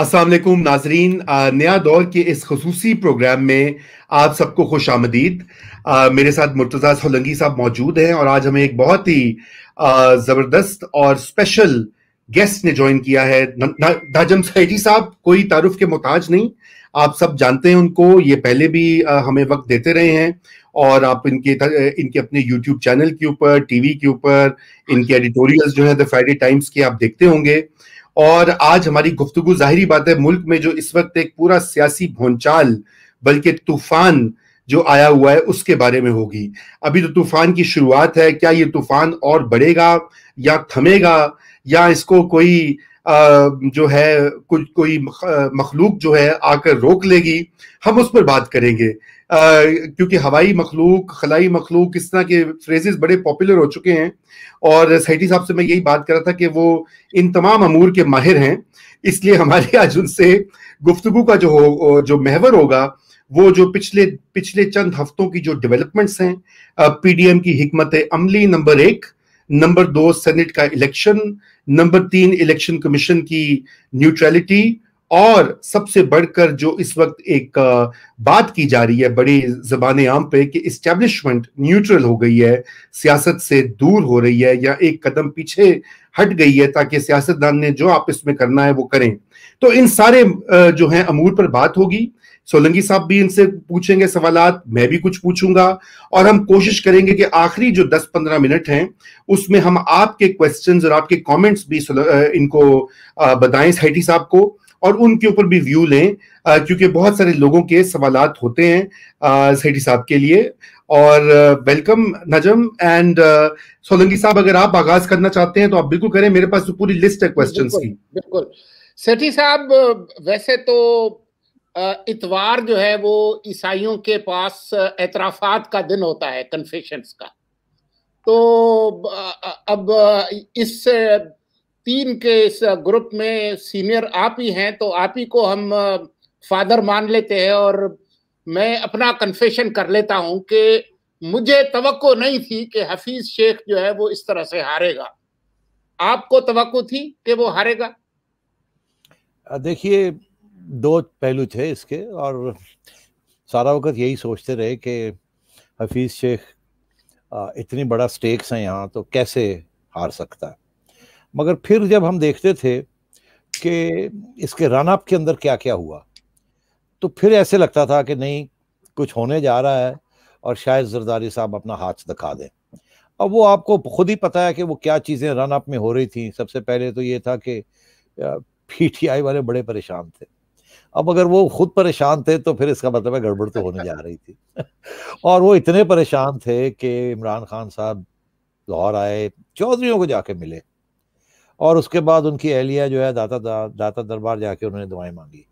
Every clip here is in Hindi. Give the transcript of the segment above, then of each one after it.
असलकुम नाजरीन नया दौर के इस खसूसी प्रोग्राम में आप सबको खुश आमदीद मेरे साथ मुर्तज़ा सोलंगी साहब मौजूद हैं और आज हमें एक बहुत ही ज़बरदस्त और स्पेशल गेस्ट ने ज्वाइन किया है दाजम सैटी साहब कोई तारुफ के मोहताज नहीं आप सब जानते हैं उनको ये पहले भी हमें वक्त देते रहे हैं और आप इनके इनके अपने यूट्यूब चैनल के ऊपर टीवी के ऊपर इनके एडिटोरियल्स जो है द फ्राइडे टाइम्स के आप देखते होंगे और आज हमारी गुफ्तु जाहिर बात है मुल्क में जो इस वक्त एक पूरा सियासी भोनचाल बल्कि तूफान जो आया हुआ है उसके बारे में होगी अभी तो तूफान की शुरुआत है क्या ये तूफान और बढ़ेगा या थमेगा या इसको कोई आ, जो है कुछ कोई मखलूक जो है आकर रोक लेगी हम उस पर बात करेंगे क्योंकि हवाई मखलूक खलाई मखलूक इस तरह के फ्रेजेस बड़े पॉपुलर हो चुके हैं और सैटी साहब से मैं यही बात कर रहा था कि वो इन तमाम अमूर के माहिर हैं इसलिए हमारे आज उनसे गुफ्तु का जो हो जो महवर होगा वो जो पिछले पिछले चंद हफ्तों की जो डेवलपमेंट्स हैं पीडीएम की हमत अमली नंबर एक नंबर दो सेनेट का इलेक्शन नंबर तीन इलेक्शन कमीशन की न्यूट्रलिटी और सबसे बढ़कर जो इस वक्त एक बात की जा रही है बड़ी जबान आम पे कि इस्टेब्लिशमेंट न्यूट्रल हो गई है सियासत से दूर हो रही है या एक कदम पीछे हट गई है ताकि सियासतदान ने जो आप इसमें करना है वो करें तो इन सारे जो है अमूर पर बात होगी सोलंगी साहब भी इनसे पूछेंगे सवाल मैं भी कुछ पूछूंगा और हम कोशिश करेंगे कि आखिरी जो 10-15 मिनट हैं उसमें हम आपके क्वेश्चंस और आपके कमेंट्स भी इनको बताएं सेठी साहब को और उनके ऊपर भी व्यू लें क्योंकि बहुत सारे लोगों के सवाल होते हैं सेठी साहब के लिए और वेलकम नजम एंड सोलंकी साहब अगर आप आगाज करना चाहते हैं तो आप बिल्कुल करें मेरे पास तो पूरी लिस्ट है क्वेश्चन की बिल्कुल सेठी साहब वैसे तो इतवार जो है वो ईसाइयों के पास एतराफात का दिन होता है कन्फेशन का तो अब इस तीन के इस ग्रुप में सीनियर आप ही हैं तो आप ही को हम फादर मान लेते हैं और मैं अपना कन्फेशन कर लेता हूं कि मुझे तो नहीं थी कि हफीज शेख जो है वो इस तरह से हारेगा आपको तो थी कि वो हारेगा देखिए दो पहलू थे इसके और सारा वक्त यही सोचते रहे कि हफीज शेख इतनी बड़ा स्टेक्स है यहाँ तो कैसे हार सकता है मगर फिर जब हम देखते थे कि इसके रनअप के अंदर क्या क्या हुआ तो फिर ऐसे लगता था कि नहीं कुछ होने जा रहा है और शायद जरदारी साहब अपना हाथ दिखा दें अब वो आपको खुद ही पता है कि वो क्या चीज़ें रनअप में हो रही थी सबसे पहले तो ये था कि पीटीआई वाले बड़े परेशान थे अब अगर वो खुद परेशान थे तो फिर इसका मतलब है गड़बड़ तो होने जा रही थी और वो इतने परेशान थे कि इमरान खान साहब लाहौर आए चौधरीों को जाके मिले और उसके बाद उनकी अहलिया जो है दाता दा, दाता दरबार जाके उन्होंने दुआएं मांगी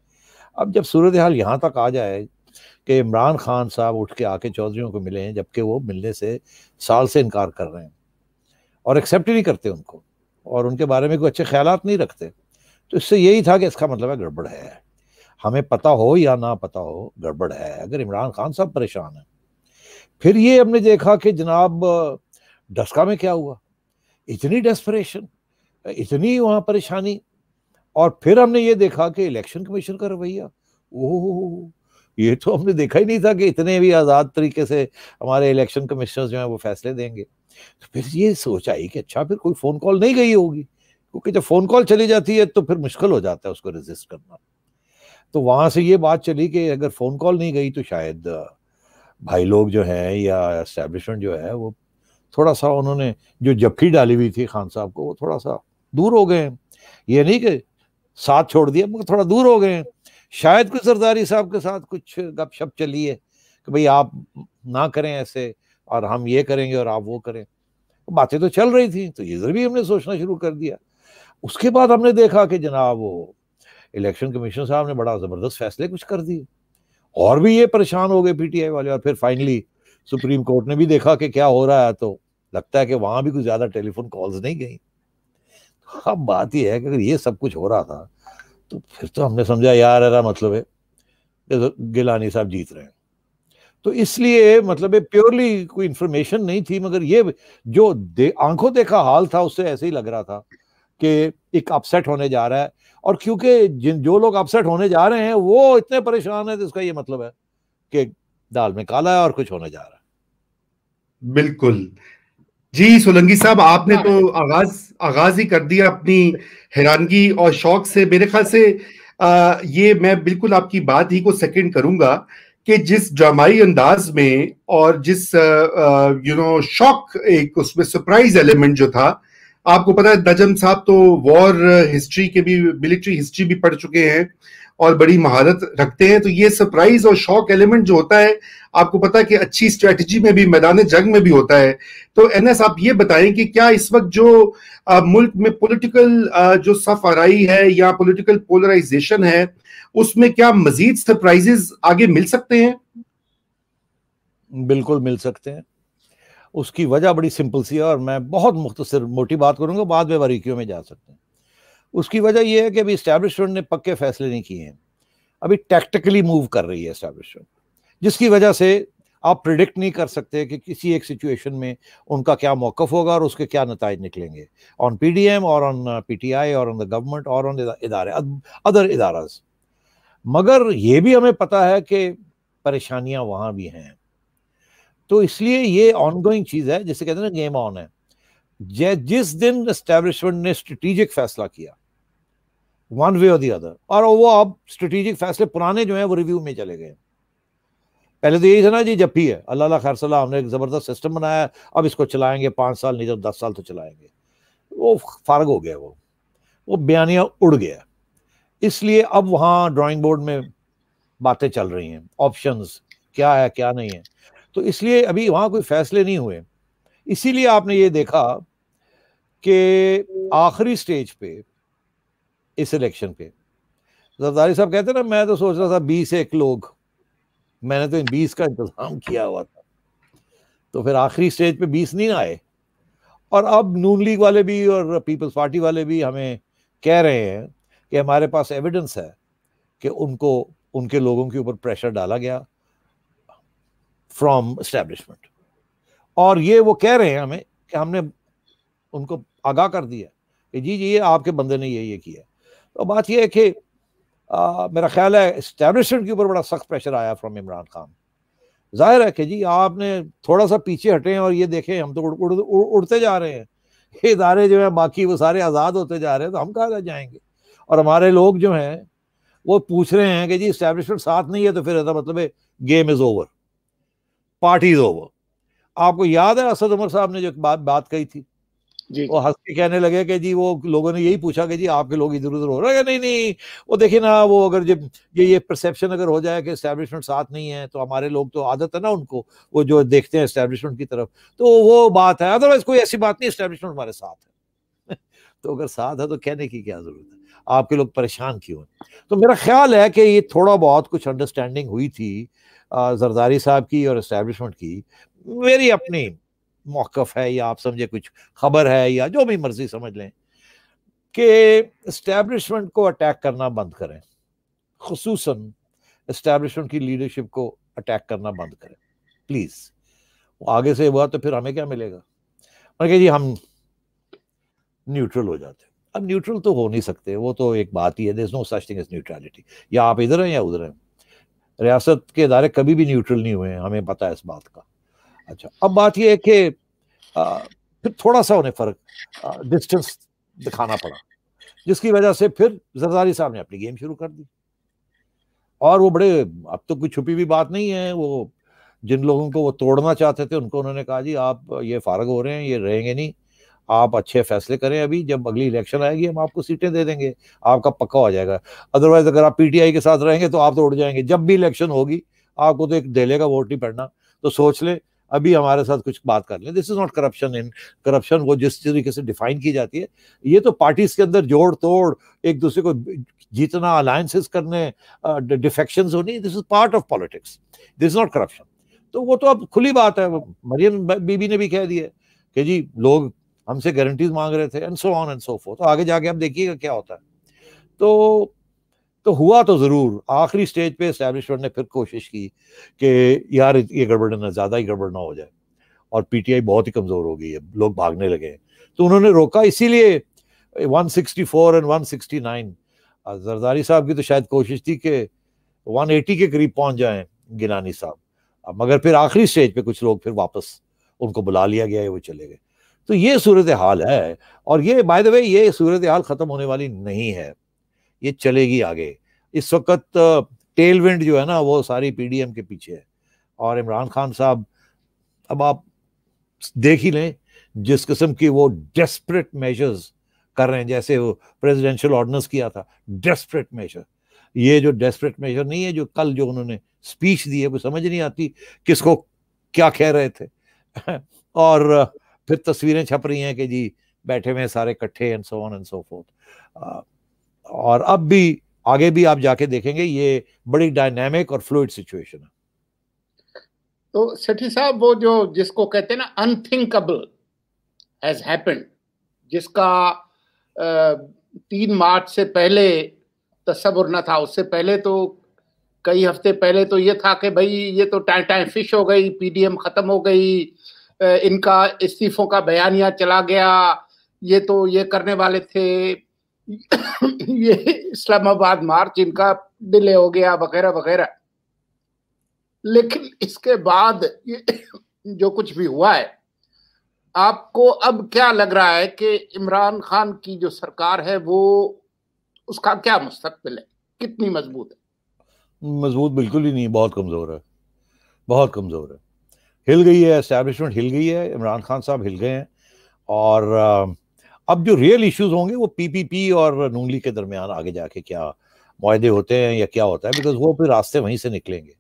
अब जब सूरत हाल यहाँ तक आ जाए कि इमरान खान साहब उठ के आके चौधरीों को मिले हैं जबकि वो मिलने से साल से इनकार कर रहे हैं और एक्सेप्ट ही नहीं करते उनको और उनके बारे में कोई अच्छे ख्याल नहीं रखते तो इससे यही था कि इसका मतलब है गड़बड़ है हमें पता हो या ना पता हो गड़बड़ है अगर इमरान खान साहब परेशान हैं फिर ये हमने देखा कि जनाब डस्का में क्या हुआ इतनी डेस्परेशन इतनी वहाँ परेशानी और फिर हमने ये देखा कि इलेक्शन कमीशन का रवैया ओह ये तो हमने देखा ही नहीं था कि इतने भी आज़ाद तरीके से हमारे इलेक्शन कमिश्नर जो हैं वो फैसले देंगे तो फिर ये सोच आई कि अच्छा फिर कोई फ़ोन कॉल नहीं गई होगी क्योंकि जब फ़ोन कॉल चली जाती है तो फिर मुश्किल हो जाता है उसको रजिस्ट करना तो वहाँ से ये बात चली कि अगर फ़ोन कॉल नहीं गई तो शायद भाई लोग जो हैं या इस्टेब्लिशमेंट जो है वो थोड़ा सा उन्होंने जो जबकी डाली हुई थी खान साहब को वो थोड़ा सा दूर हो गए हैं ये नहीं कि साथ छोड़ दिया मगर थोड़ा दूर हो गए हैं शायद कोई सरदारी साहब के साथ कुछ गपशप चली है कि भाई आप ना करें ऐसे और हम ये करेंगे और आप वो करें तो बातें तो चल रही थी तो इधर भी हमने सोचना शुरू कर दिया उसके बाद हमने देखा कि जनाब वो इलेक्शन कमीशन साहब ने बड़ा ज़बरदस्त फैसले कुछ कर दिए और भी ये परेशान हो गए पीटीआई वाले और फिर फाइनली सुप्रीम कोर्ट ने भी देखा कि क्या हो रहा है तो लगता है कि वहाँ भी कुछ ज़्यादा टेलीफोन कॉल्स नहीं गई अब बात यह है कि अगर ये सब कुछ हो रहा था तो फिर तो हमने समझा यार अरा मतलब है तो गिलानी साहब जीत रहे हैं तो इसलिए मतलब प्योरली कोई इंफॉर्मेशन नहीं थी मगर ये जो दे, आंखों देखा हाल था उससे ऐसे ही लग रहा था कि एक अपसेट होने जा रहा है और क्योंकि जिन जो लोग अपसेट होने जा रहे हैं वो इतने परेशान है तो इसका ये मतलब है कि दाल में काला है और कुछ होने जा रहा है बिल्कुल जी सोलंगी साहब आपने हाँ। तो आगाज आगाज ही कर दिया अपनी हैरानगी और शौक से मेरे ख्याल से आ, ये मैं बिल्कुल आपकी बात ही को सेकंड करूंगा कि जिस ड्रामाई अंदाज में और जिस यू नो शौक एक उसमें सरप्राइज एलिमेंट जो था आपको पता है नजम साहब तो वॉर हिस्ट्री के भी मिलिट्री हिस्ट्री भी पढ़ चुके हैं और बड़ी महारत रखते हैं तो ये सरप्राइज और शॉक एलिमेंट जो होता है आपको पता है कि अच्छी स्ट्रेटजी में भी मैदान जंग में भी होता है तो एन एस आप ये बताएं कि क्या इस वक्त जो आ, मुल्क में पॉलिटिकल जो सफ आरई है या पॉलिटिकल पोलराइजेशन है उसमें क्या मजीद सरप्राइजेस आगे मिल सकते हैं बिल्कुल मिल सकते हैं उसकी वजह बड़ी सिंपल सी है और मैं बहुत मुख्तर मोटी बात करूंगा बाद में बारीकियों में जा सकते हैं उसकी वजह यह है कि अभी इस्टेब्लिशमेंट ने पक्के फैसले नहीं किए हैं अभी टैक्टिकली मूव कर रही है इस्टेब्लिशमेंट जिसकी वजह से आप प्रिडिक्ट नहीं कर सकते कि किसी एक सिचुएशन में उनका क्या मौकफ होगा और उसके क्या नतज निकलेंगे ऑन पी डी एम और ऑन पी टी आई और ऑन द गवर्नमेंट और ऑन इदारे अदर इदाराज मगर ये भी हमें पता है कि परेशानियाँ वहाँ भी हैं तो इसलिए ये ऑनगोइंग चीज़ है जिसे कहते हैं ना गेम ऑन है जिस दिन इस्टेब्लिशमेंट ने स्ट्रेटिजिक फैसला किया वन वे और दी अदर और वो अब स्ट्रेटेजिक फैसले पुराने जो हैं वो रिव्यू में चले गए पहले तो यही था ना जी जब भी है अल्लाह खैर सलाह हमने एक ज़बरदस्त सिस्टम बनाया अब इसको चलाएंगे पाँच साल नहीं तो दस साल तो चलाएंगे वो फारग हो गया वो वो बयानिया उड़ गया इसलिए अब वहाँ ड्राइंग बोर्ड में बातें चल रही हैं ऑप्शंस क्या है क्या नहीं है तो इसलिए अभी वहाँ कोई फैसले नहीं हुए इसीलिए आपने ये देखा कि आखिरी स्टेज पे इस इलेक्शन पे जरदारी साहब कहते ना मैं तो सोच रहा था बीस एक लोग मैंने तो इन बीस का इंतजाम किया हुआ था तो फिर आखिरी स्टेज पे बीस नहीं आए और अब नून लीग वाले भी और पीपल्स पार्टी वाले भी हमें कह रहे हैं कि हमारे पास एविडेंस है कि उनको उनके लोगों के ऊपर प्रेशर डाला गया फ्रॉम इस्टेब्लिशमेंट और ये वो कह रहे हैं हमें कि हमने उनको आगाह कर दिया कि जी जी ये आपके बंदे ने ये ये किया तो बात यह है कि आ, मेरा ख्याल है इस्टेबलिशमेंट के ऊपर बड़ा सख्त प्रेशर आया फ्रॉम इमरान खान जाहिर है कि जी आपने थोड़ा सा पीछे हटें और ये देखें हम तो उड़, उड़, उड़, उड़ते जा रहे हैं ये इदारे जो हैं बाकी वो सारे आज़ाद होते जा रहे हैं तो हम कहाँ जाएंगे और हमारे लोग जो हैं वो पूछ रहे हैं कि जी इस्टेब्लिशमेंट साथ नहीं है तो फिर ऐसा मतलब है game is over party is over आपको याद है असद उमर साहब ने जो बात बात कही थी वो हंस के कहने लगे कि जी वो लोगों ने यही पूछा कि जी आपके लोग इधर उधर हो रहे हैं नहीं नहीं वो देखिए ना वो अगर जब ये ये परसेप्शन अगर हो जाए कि इस्टेब्लिशमेंट साथ नहीं है तो हमारे लोग तो आदत है ना उनको वो जो देखते हैं इस्टेब्लिशमेंट की तरफ तो वो बात है अदरवाइज कोई ऐसी बात नहीं इस्टेब्लिशमेंट हमारे साथ है तो अगर साथ है तो कहने की क्या जरूरत है आपके लोग परेशान क्यों हैं तो मेरा ख्याल है कि ये थोड़ा बहुत कुछ अंडरस्टैंडिंग हुई थी जरदारी साहब की और इस्टेब्लिशमेंट की मेरी अपनी मौकफ है या आप समझे कुछ खबर है या जो भी मर्जी समझ लें कि इस्टेब्लिशमेंट को अटैक करना बंद करें खसूस इस्टेब्लिशमेंट की लीडरशिप को अटैक करना बंद करें प्लीज़ आगे से हुआ तो फिर हमें क्या मिलेगा मैंने जी हम न्यूट्रल हो जाते अब न्यूट्रल तो हो नहीं सकते वो तो एक बात ही है there is no such thing is neutrality या आप इधर हैं या उधर हैं रियासत के इदारे कभी भी न्यूट्रल नहीं हुए हैं हमें पता है इस बात का अच्छा अब बात यह है कि फिर थोड़ा सा उन्हें फर्क डिस्टेंस दिखाना पड़ा जिसकी वजह से फिर जरदारी साहब ने अपनी गेम शुरू कर दी और वो बड़े अब तो कोई छुपी हुई बात नहीं है वो जिन लोगों को वो तोड़ना चाहते थे उनको उन्होंने कहा जी आप ये फारग हो रहे हैं ये रहेंगे नहीं आप अच्छे फैसले करें अभी जब अगली इलेक्शन आएगी हम आपको सीटें दे देंगे आपका पक्का हो जाएगा अदरवाइज अगर आप पीटीआई के साथ रहेंगे तो आप तो उड़ जाएंगे जब भी इलेक्शन होगी आपको तो एक डेले का वोट नहीं पड़ना तो सोच लें अभी हमारे साथ कुछ बात कर लें this is not corruption in corruption वो जिस तरीके से डिफाइन की जाती है ये तो पार्टीज के अंदर जोड़ तोड़ एक दूसरे को जीतना अलायंसेस करने डिफेक्शन uh, होनी this is part of politics this is not corruption तो वो तो अब खुली बात है मरियम बीबी ने भी कह दिया कि जी लोग हमसे गारंटीज मांग रहे थे and so on and so forth तो आगे जाके आप देखिएगा क्या होता है तो तो हुआ तो ज़रूर आखिरी स्टेज पे इस्टेबलिशमेंट ने फिर कोशिश की कि यार ये गड़बड़ ना ज़्यादा ही गड़बड़ ना हो जाए और पीटीआई बहुत ही कमज़ोर हो गई है लोग भागने लगे हैं तो उन्होंने रोका इसीलिए 164 एंड 169 जरदारी साहब की तो शायद कोशिश थी कि 180 के करीब पहुंच जाएं गिलानी साहब मगर फिर आखिरी स्टेज पे कुछ लोग फिर वापस उनको बुला लिया गया है वो चले गए तो ये सूरत हाल है और ये बाय द वे ये सूरत हाल ख़त्म होने वाली नहीं है ये चलेगी आगे इस वक्त टेलविंड जो है ना वो सारी पीडीएम के पीछे है और इमरान खान साहब अब आप देख ही लें जिस किस्म की वो डेस्परेट मेजर्स कर रहे हैं जैसे वो प्रेसिडेंशियल ऑर्डनेंस किया था डेस्परेट मेजर ये जो डेस्परेट मेजर नहीं है जो कल जो उन्होंने स्पीच दी है वो समझ नहीं आती किसको क्या कह रहे थे और फिर तस्वीरें छप रही हैं कि जी बैठे हुए सारे इकट्ठे and so on and so forth और अब भी आगे भी आप जाके देखेंगे ये बड़ी डायनेमिक और फ्लूड सिचुएशन है तो सेठी साहब वो जो जिसको कहते हैं ना अनथिंकेबल हैज हैपेंड जिसका तीन मार्च से पहले तस्वुर न था उससे पहले तो कई हफ्ते पहले तो ये था कि भाई ये तो टाइम टाइम फिश हो गई पीडीएम खत्म हो गई इनका इस्तीफों का बयानिया चला गया ये तो ये करने वाले थे ये इस्लामाबाद मार्च इनका डिले हो गया वगैरह वगैरह लेकिन इसके बाद ये जो कुछ भी हुआ है आपको अब क्या लग रहा है कि इमरान खान की जो सरकार है वो उसका क्या मुस्तबिल है कितनी मजबूत है मजबूत बिल्कुल ही नहीं बहुत कमज़ोर है बहुत कमज़ोर है हिल गई है इस्टेब्लिशमेंट हिल गई है इमरान खान साहब हिल गए हैं और आ, अब जो रियल इश्यूज होंगे वो पीपीपी और नूंगली के दरमियान आगे जाके क्या माहदे होते हैं या क्या होता है बिकॉज वो फिर रास्ते वहीं से निकलेंगे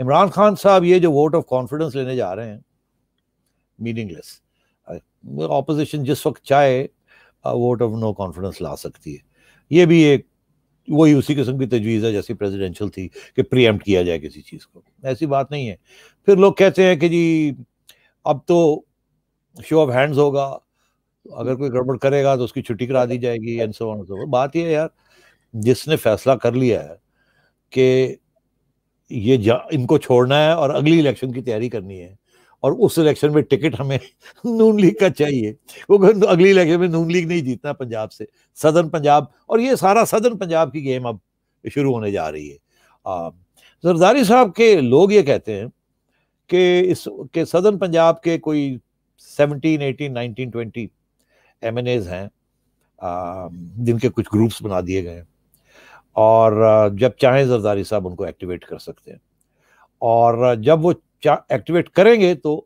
इमरान खान साहब ये जो वोट ऑफ कॉन्फिडेंस लेने जा रहे हैं मीनिंगलेस ऑपोजिशन जिस वक्त चाहे वोट ऑफ नो कॉन्फिडेंस ला सकती है ये भी एक वही उसी किस्म की तजवीज़ है जैसी प्रेसिडेंशियल थी कि प्रियम्प्ट किया जाए किसी चीज़ को ऐसी बात नहीं है फिर लोग कहते हैं कि जी अब तो शो ऑफ हैंड्स होगा अगर कोई गड़बड़ करेगा तो उसकी छुट्टी करा दी जाएगी एंड सो ऑन सो बात यह है यार जिसने फैसला कर लिया है कि ये इनको छोड़ना है और अगली इलेक्शन की तैयारी करनी है और उस इलेक्शन में टिकट हमें नून लीग का चाहिए वो अगली इलेक्शन में नून लीग नहीं जीतना पंजाब से सदन पंजाब और ये सारा सदन पंजाब की गेम अब शुरू होने जा रही है जरदारी साहब के लोग ये कहते हैं कि इस के सदन पंजाब के कोई seventeen eighteen nineteen twenty M N As हैं जिनके कुछ ग्रुप्स बना दिए गए हैं और जब चाहें जरदारी साहब उनको एक्टिवेट कर सकते हैं और जब वो एक्टिवेट करेंगे तो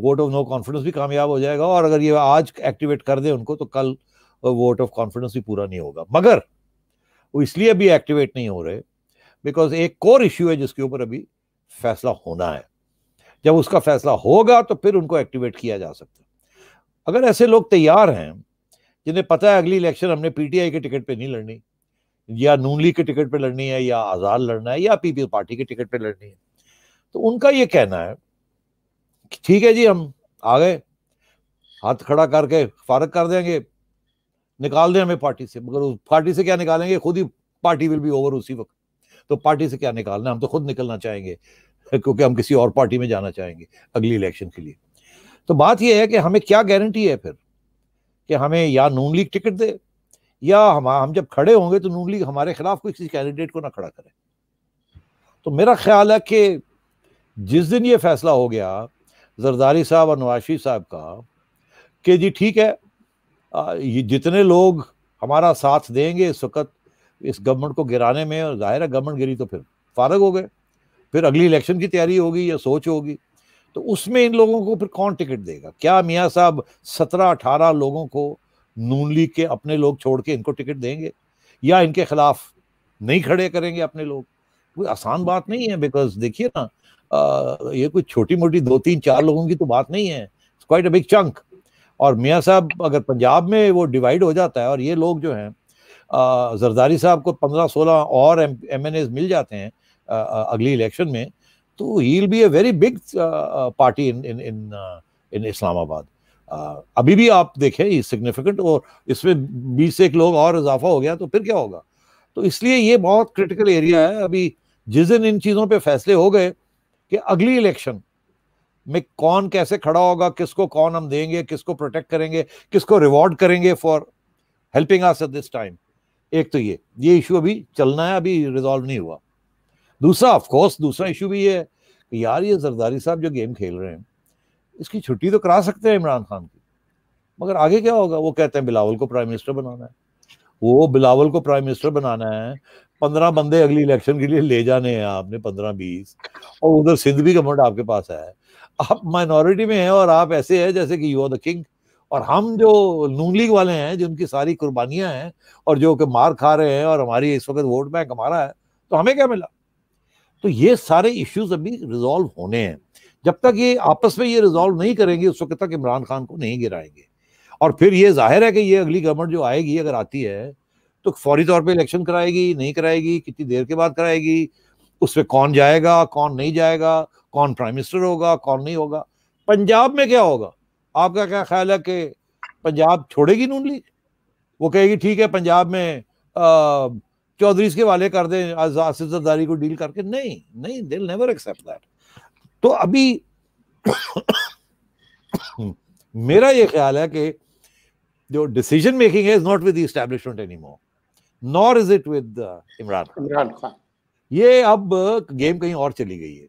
वोट ऑफ नो कॉन्फिडेंस भी कामयाब हो जाएगा और अगर ये आज एक्टिवेट कर दें उनको तो कल वोट ऑफ कॉन्फिडेंस भी पूरा नहीं होगा मगर वो इसलिए अभी एक्टिवेट नहीं हो रहे बिकॉज एक कोर इश्यू है जिसके ऊपर अभी फैसला होना है जब उसका फैसला होगा तो फिर उनको एक्टिवेट किया जा सकता है अगर ऐसे लोग तैयार हैं जिन्हें पता है अगली इलेक्शन हमने पीटीआई के टिकट पे नहीं लड़नी या नून लीग के टिकट पे लड़नी है या आज़ाद लड़ना है या पीपीएल पार्टी के टिकट पे लड़नी है तो उनका ये कहना है कि ठीक है जी हम आ गए हाथ खड़ा करके फारग कर देंगे निकाल दें हमें पार्टी से मगर उस पार्टी से क्या निकालेंगे खुद ही पार्टी विल बी ओवर उसी वक्त तो पार्टी से क्या निकालना हम तो खुद निकलना चाहेंगे क्योंकि हम किसी और पार्टी में जाना चाहेंगे अगली इलेक्शन के लिए तो बात यह है कि हमें क्या गारंटी है फिर कि हमें या नून लीग टिकट दे या हम हम जब खड़े होंगे तो नून लीग हमारे खिलाफ कोई किसी कैंडिडेट को ना खड़ा करे तो मेरा ख्याल है कि जिस दिन ये फैसला हो गया जरदारी साहब और नवाशी साहब का कि जी ठीक है ये जितने लोग हमारा साथ देंगे इस वक्त इस गवर्नमेंट को गिराने में और जाहिर है गवर्नमेंट गिरी तो फिर फारग हो गए फिर अगली इलेक्शन की तैयारी होगी या सोच होगी तो उसमें इन लोगों को फिर कौन टिकट देगा क्या मियाँ साहब सत्रह अठारह लोगों को नून लीग के अपने लोग छोड़ के इनको टिकट देंगे या इनके खिलाफ नहीं खड़े करेंगे अपने लोग कोई आसान बात नहीं है बिकॉज देखिए ना ये कोई छोटी मोटी दो तीन चार लोगों की तो बात नहीं है क्वाइट अ बिग चंक और मियाँ साहब अगर पंजाब में वो डिवाइड हो जाता है और ये लोग जो हैं जरदारी साहब को पंद्रह सोलह और एम एज मिल जाते हैं आ, अगली इलेक्शन में तो ही be a very big party in in in in Islamabad अभी भी आप देखें ये सिग्निफिकेंट और इसमें बीस एक लोग और इजाफा हो गया तो फिर क्या होगा तो इसलिए ये बहुत क्रिटिकल एरिया है अभी जिस दिन इन चीज़ों पे फैसले हो गए कि अगली इलेक्शन में कौन कैसे खड़ा होगा किसको कौन हम देंगे किसको प्रोटेक्ट करेंगे किसको रिवॉर्ड करेंगे for helping us at this time एक तो ये ये इशू अभी चलना है अभी रिजॉल्व नहीं हुआ दूसरा ऑफकोर्स दूसरा इशू भी ये है कि यार ये जरदारी साहब जो गेम खेल रहे हैं इसकी छुट्टी तो करा सकते हैं इमरान खान की मगर आगे क्या होगा वो कहते हैं बिलावल को प्राइम मिनिस्टर बनाना है वो बिलावल को प्राइम मिनिस्टर बनाना है पंद्रह बंदे अगली इलेक्शन के लिए ले जाने हैं आपने पंद्रह बीस और उधर सिंध भी गवर्नमेंट आपके पास है आप माइनॉरिटी में हैं और आप ऐसे हैं जैसे कि यू आर द किंग और हम जो नून लीग वाले हैं जिनकी सारी कुर्बानियां हैं और जो कि मार खा रहे हैं और हमारी इस वक्त वोट बैंक हमारा है तो हमें क्या मिला तो ये सारे इश्यूज अभी रिजॉल्व होने हैं जब तक ये आपस में ये रिजॉल्व नहीं करेंगे उस वक्त तक इमरान खान को नहीं गिराएंगे और फिर ये जाहिर है कि ये अगली गवर्नमेंट जो आएगी अगर आती है तो फौरी तौर पे इलेक्शन कराएगी नहीं कराएगी कितनी देर के बाद कराएगी उस पर कौन जाएगा कौन नहीं जाएगा कौन प्राइम मिनिस्टर होगा कौन नहीं होगा पंजाब में क्या होगा आपका क्या ख्याल है कि पंजाब छोड़ेगी नून लीग वो कहेगी ठीक है पंजाब में आ, चौधरी के वाले कर दें आसिफ जरदारी को डील करके नहीं नहीं दिल नेवर एक्सेप्ट दैट तो अभी मेरा ये ख्याल है कि जो डिसीजन मेकिंग है is not with establishment any more nor is it with Imran Imran Khan ये अब गेम कहीं और चली गई है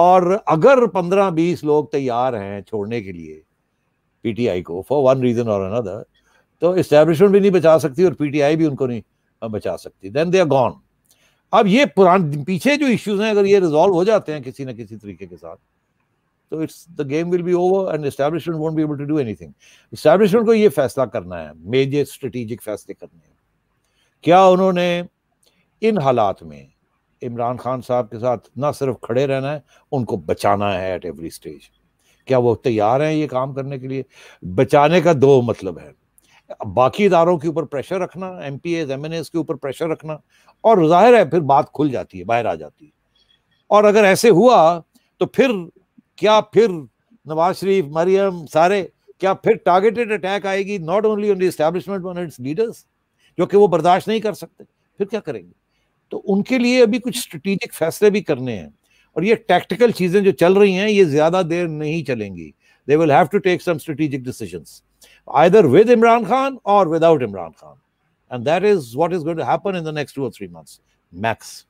और अगर पंद्रह बीस लोग तैयार हैं छोड़ने के लिए पीटीआई को फॉर वन रीजन और अनदर तो इस्टेब्लिशमेंट भी नहीं बचा सकती और पीटीआई भी उनको नहीं बचा सकती देन दे आर गॉन अब ये पुरान पीछे जो इश्यूज हैं अगर ये रिजॉल्व हो जाते हैं किसी ना किसी तरीके के साथ तो it's the game will be over and establishment won't be able to do anything establishment को ये फैसला करना है मेजर स्ट्रेटेजिक फैसले करने हैं क्या उन्होंने इन हालात में इमरान खान साहब के साथ ना सिर्फ खड़े रहना है उनको बचाना है एट एवरी स्टेज क्या वो तैयार हैं ये काम करने के लिए बचाने का दो मतलब है बाकी इदारों के ऊपर प्रेशर रखना M P As M N As के ऊपर प्रेशर रखना और जाहिर है फिर बात खुल जाती है बाहर आ जाती है और अगर ऐसे हुआ तो फिर क्या फिर नवाज शरीफ मरियम सारे क्या फिर टारगेटेड अटैक आएगी not only on the on its leaders जो कि वो बर्दाश्त नहीं कर सकते फिर क्या करेंगे तो उनके लिए अभी कुछ स्ट्रेटिजिक फैसले भी करने हैं और ये टैक्टिकल चीज़ें जो चल रही हैं ये ज़्यादा देर नहीं चलेंगी they will have to take some strategic decisions either with Imran Khan or without Imran Khan. And that is what is going to happen in the next two or three months, max.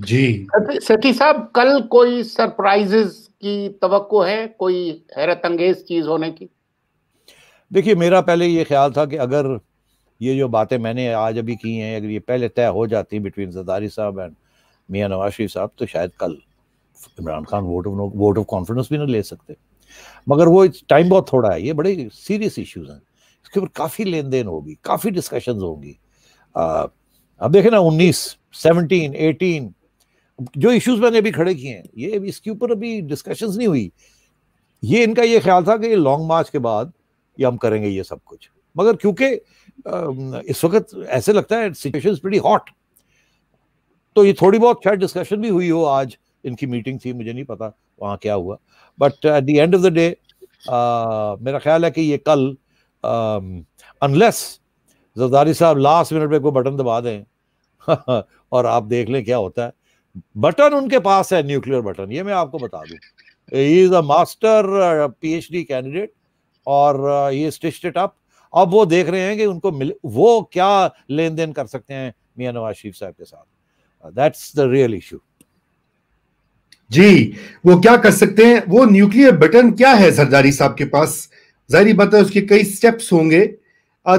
जी सती साहब कल कोई सरप्राइजेस की तवक्को है कोई हैरत अंगेज चीज होने की देखिए मेरा पहले ये ख्याल था कि अगर ये जो बातें मैंने आज अभी की हैं अगर ये पहले तय हो जाती बिटवीन जदारी साहब एंड मियाँ नवाज शरीफ साहब तो शायद कल Imran Khan vote of vote of confidence भी ना ले सकते मगर वो टाइम बहुत थोड़ा है ये बड़े सीरियस इश्यूज हैं इसके ऊपर काफ़ी लेन देन होगी काफ़ी डिस्कशन होंगी अब देखें ना उन्नीस सेवनटीन एटीन जो इश्यूज मैंने अभी खड़े किए हैं ये इसके ऊपर अभी डिस्कशंस नहीं हुई ये इनका ये ख्याल था कि ये लॉन्ग मार्च के बाद ये हम करेंगे ये सब कुछ मगर क्योंकि इस वक्त ऐसे लगता है सिचुएशन बड़ी हॉट तो ये थोड़ी बहुत शायद डिस्कशन भी हुई हो आज इनकी मीटिंग थी मुझे नहीं पता वहाँ क्या हुआ but at the end of the day मेरा ख्याल है कि ये कल अनलेस जरदारी साहब लास्ट मिनट पे कोई बटन दबा दें और आप देख लें क्या होता है बटन उनके पास है न्यूक्लियर बटन ये मैं आपको बता दूँ he is a master PhD candidate और ये स्टिस्ट अप अब वो देख रहे हैं कि उनको मिल वो क्या लेन देन कर सकते हैं मियाँ नवाज शरीफ साहब के साथ दैट्स द रियल इशू जी वो क्या कर सकते हैं वो न्यूक्लियर बटन क्या है सरदारी साहब के पास जाहिर बात है उसके कई स्टेप्स होंगे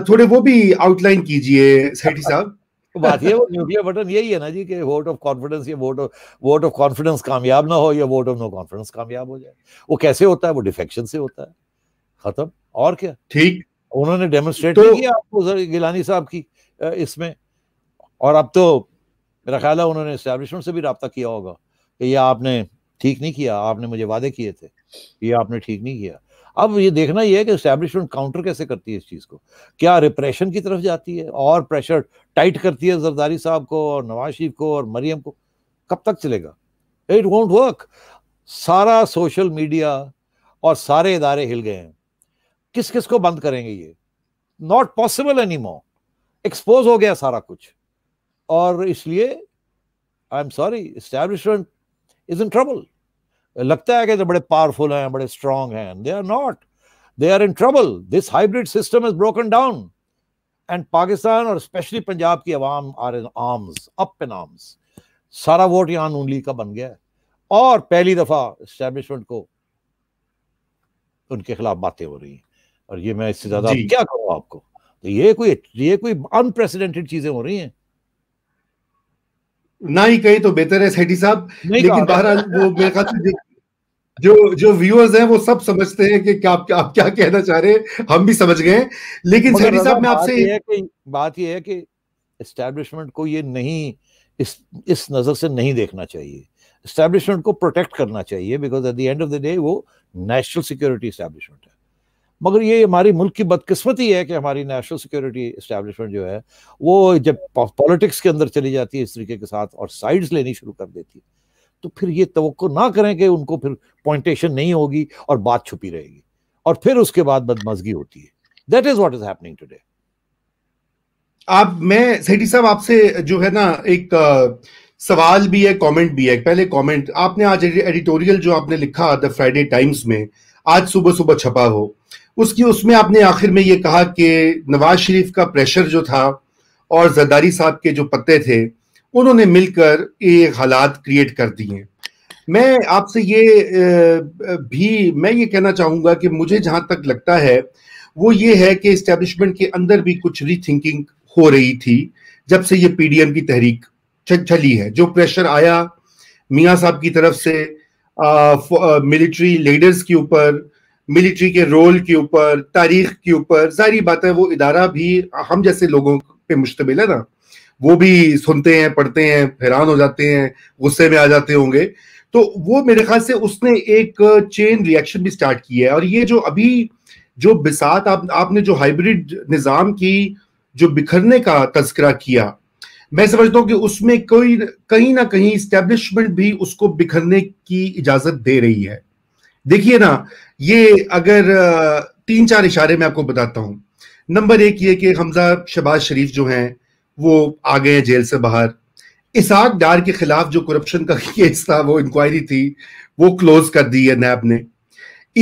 थोड़े वो भी आउटलाइन कीजिए सेठी साहब बात ये वो न्यूक्लियर बटन यही है ना जी कि वोट ऑफ कॉन्फिडेंस या vote of vote of confidence कामयाब ना हो या वोट ऑफ नो कॉन्फिडेंस कामयाब हो जाए वो कैसे होता है वो डिफेक्शन से होता है खत्म और क्या ठीक उन्होंने डेमोन्स्ट्रेट तो, किया आपको गिलानी साहब की इसमें और अब तो मेरा ख्याल है उन्होंने एस्टेब्लिशमेंट से भी रबता किया होगा कि ये आपने ठीक नहीं किया आपने मुझे वादे किए थे ये आपने ठीक नहीं किया अब ये देखना ये है कि इस्टेब्लिशमेंट काउंटर कैसे करती है इस चीज़ को क्या रिप्रेशन की तरफ जाती है और प्रेशर टाइट करती है जरदारी साहब को और नवाज शरीफ को और मरियम को कब तक चलेगा इट वॉन्ट वर्क सारा सोशल मीडिया और सारे इदारे हिल गए हैं किस किस को बंद करेंगे ये not possible any more expose हो गया सारा कुछ और इसलिए I am sorry establishment is in trouble लगता है कि तो बड़े पावरफुल हैं बड़े स्ट्रांग हैं they are not they are in trouble this hybrid system is broken down and Pakistan और स्पेशली पंजाब की आवाम are in arms up in arms सारा वोट यहाँ नून लीग का बन गया है और पहली दफ़ा इस्टेब्लिशमेंट को उनके खिलाफ बातें हो रही हैं और ये मैं इससे ज़्यादा क्या कहूँ आपको तो ये कोई ये कोई अनप्रेसिडेंटेड चीज़ें हो रही हैं ना ही कहे तो बेहतर है सेठी साहब लेकिन बहरहाल वो मेरे ख्याल जो जो व्यूअर्स हैं वो सब समझते हैं कि क्या आप क्या कहना चाह रहे हैं हम भी समझ गए लेकिन सेठी साहब मैं आपसे बात यह है कि इस्टेब्लिशमेंट को ये नहीं इस इस नज़र से नहीं देखना चाहिए एस्टेब्लिशमेंट को प्रोटेक्ट करना चाहिए because at the end of the day वो नेशनल सिक्योरिटी एस्टेब्लिशमेंट है मगर ये हमारी मुल्क की बदकिस्मती है कि हमारी नेशनल सिक्योरिटी इस्टेब्लिशमेंट जो है वो जब पॉलिटिक्स के अंदर चली जाती है इस तरीके के साथ और साइड्स लेनी शुरू कर देती है तो फिर ये तो ना करें कि उनको फिर पॉइंटेशन नहीं होगी और बात छुपी रहेगी और फिर उसके बाद बदमजगी होती है that is what is happening today आप मैं सेठी साहब आपसे जो है ना एक आ, सवाल भी है कमेंट भी है पहले कमेंट आपने आज एडिटोरियल जो आपने लिखा द फ्राइडे टाइम्स में आज सुबह सुबह छपा हो उसकी उसमें आपने आखिर में ये कहा कि नवाज शरीफ का प्रेशर जो था और जरदारी साहब के जो पत्ते थे उन्होंने मिलकर ये हालात क्रिएट कर दिए मैं आपसे ये भी मैं ये कहना चाहूँगा कि मुझे जहाँ तक लगता है वो ये है कि इस्टेब्लिशमेंट के अंदर भी कुछ रीथिंकिंग हो रही थी जब से ये पीडीएम की तहरीक चली है जो प्रेशर आया मियाँ साहब की तरफ से मिलिट्री लीडर्स के ऊपर मिलिट्री के रोल के ऊपर तारीख के ऊपर सारी बातें वो इदारा भी हम जैसे लोगों पे मुश्तमिल है ना वो भी सुनते हैं पढ़ते हैं हैरान हो जाते हैं गुस्से में आ जाते होंगे तो वो मेरे ख्याल से उसने एक चेन रिएक्शन भी स्टार्ट किया है और ये जो अभी जो बिसात आप आपने जो हाइब्रिड निज़ाम की जो बिखरने का तस्करा किया मैं समझता हूँ कि उसमें कोई कहीं ना कहीं इस्टेब्लिशमेंट भी उसको बिखरने की इजाज़त दे रही है देखिए ना ये अगर तीन चार इशारे मैं आपको बताता हूँ नंबर एक ये कि हमजा शहबाज शरीफ जो हैं वो आ गए जेल से बाहर इसाक डार के खिलाफ जो करप्शन का केस था वो इंक्वायरी थी वो क्लोज कर दी है नैब ने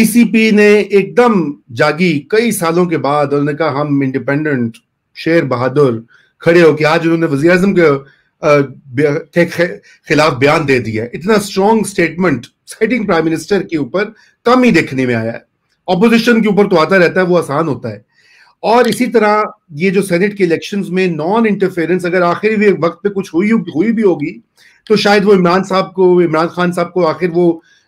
ईसीपी e ने एकदम जागी कई सालों के बाद उन्होंने कहा हम इंडिपेंडेंट शेर बहादुर खड़े होकर आज उन्होंने वजी अजम के के खिलाफ बयान दे दिया है इतना strong statement citing prime minister के ऊपर कम ही देखने में आया है ऑपोजिशन के ऊपर तो आता रहता है वो आसान होता है और इसी तरह ये जो सेनेट के इलेक्शंस में नॉन इंटरफेरेंस अगर आखिरी वक्त पे कुछ हुई हुई भी होगी तो शायद वो इमरान साहब को इमरान खान साहब को आखिर वो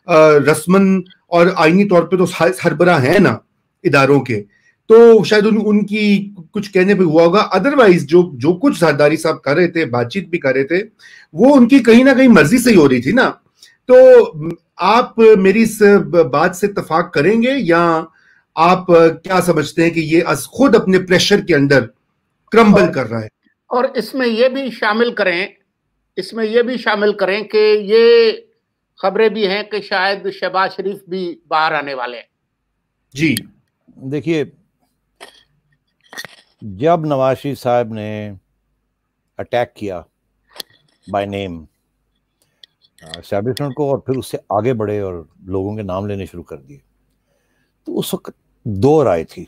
रस्मन और आइनी तौर पे तो हरबरा है ना इदारों के तो शायद उन, उनकी कुछ कहने पे हुआ होगा अदरवाइज जो जो कुछ सरदारी साहब कर रहे थे बातचीत भी कर रहे थे वो उनकी कहीं ना कहीं मर्जी से ही हो रही थी ना तो आप मेरी इस बात से इतफाक करेंगे या आप क्या समझते हैं कि ये अस खुद अपने प्रेशर के अंदर क्रम्बल कर रहा है और इसमें यह भी शामिल करें इसमें यह भी शामिल करें कि ये खबरें भी हैं कि शायद शहबाज शरीफ भी बाहर आने वाले हैं जी देखिए जब नवाज शरीफ साहब ने अटैक किया बाय नेम स्टैब्लिशमेंट को और फिर उससे आगे बढ़े और लोगों के नाम लेने शुरू कर दिए तो उस वक्त दो राय थी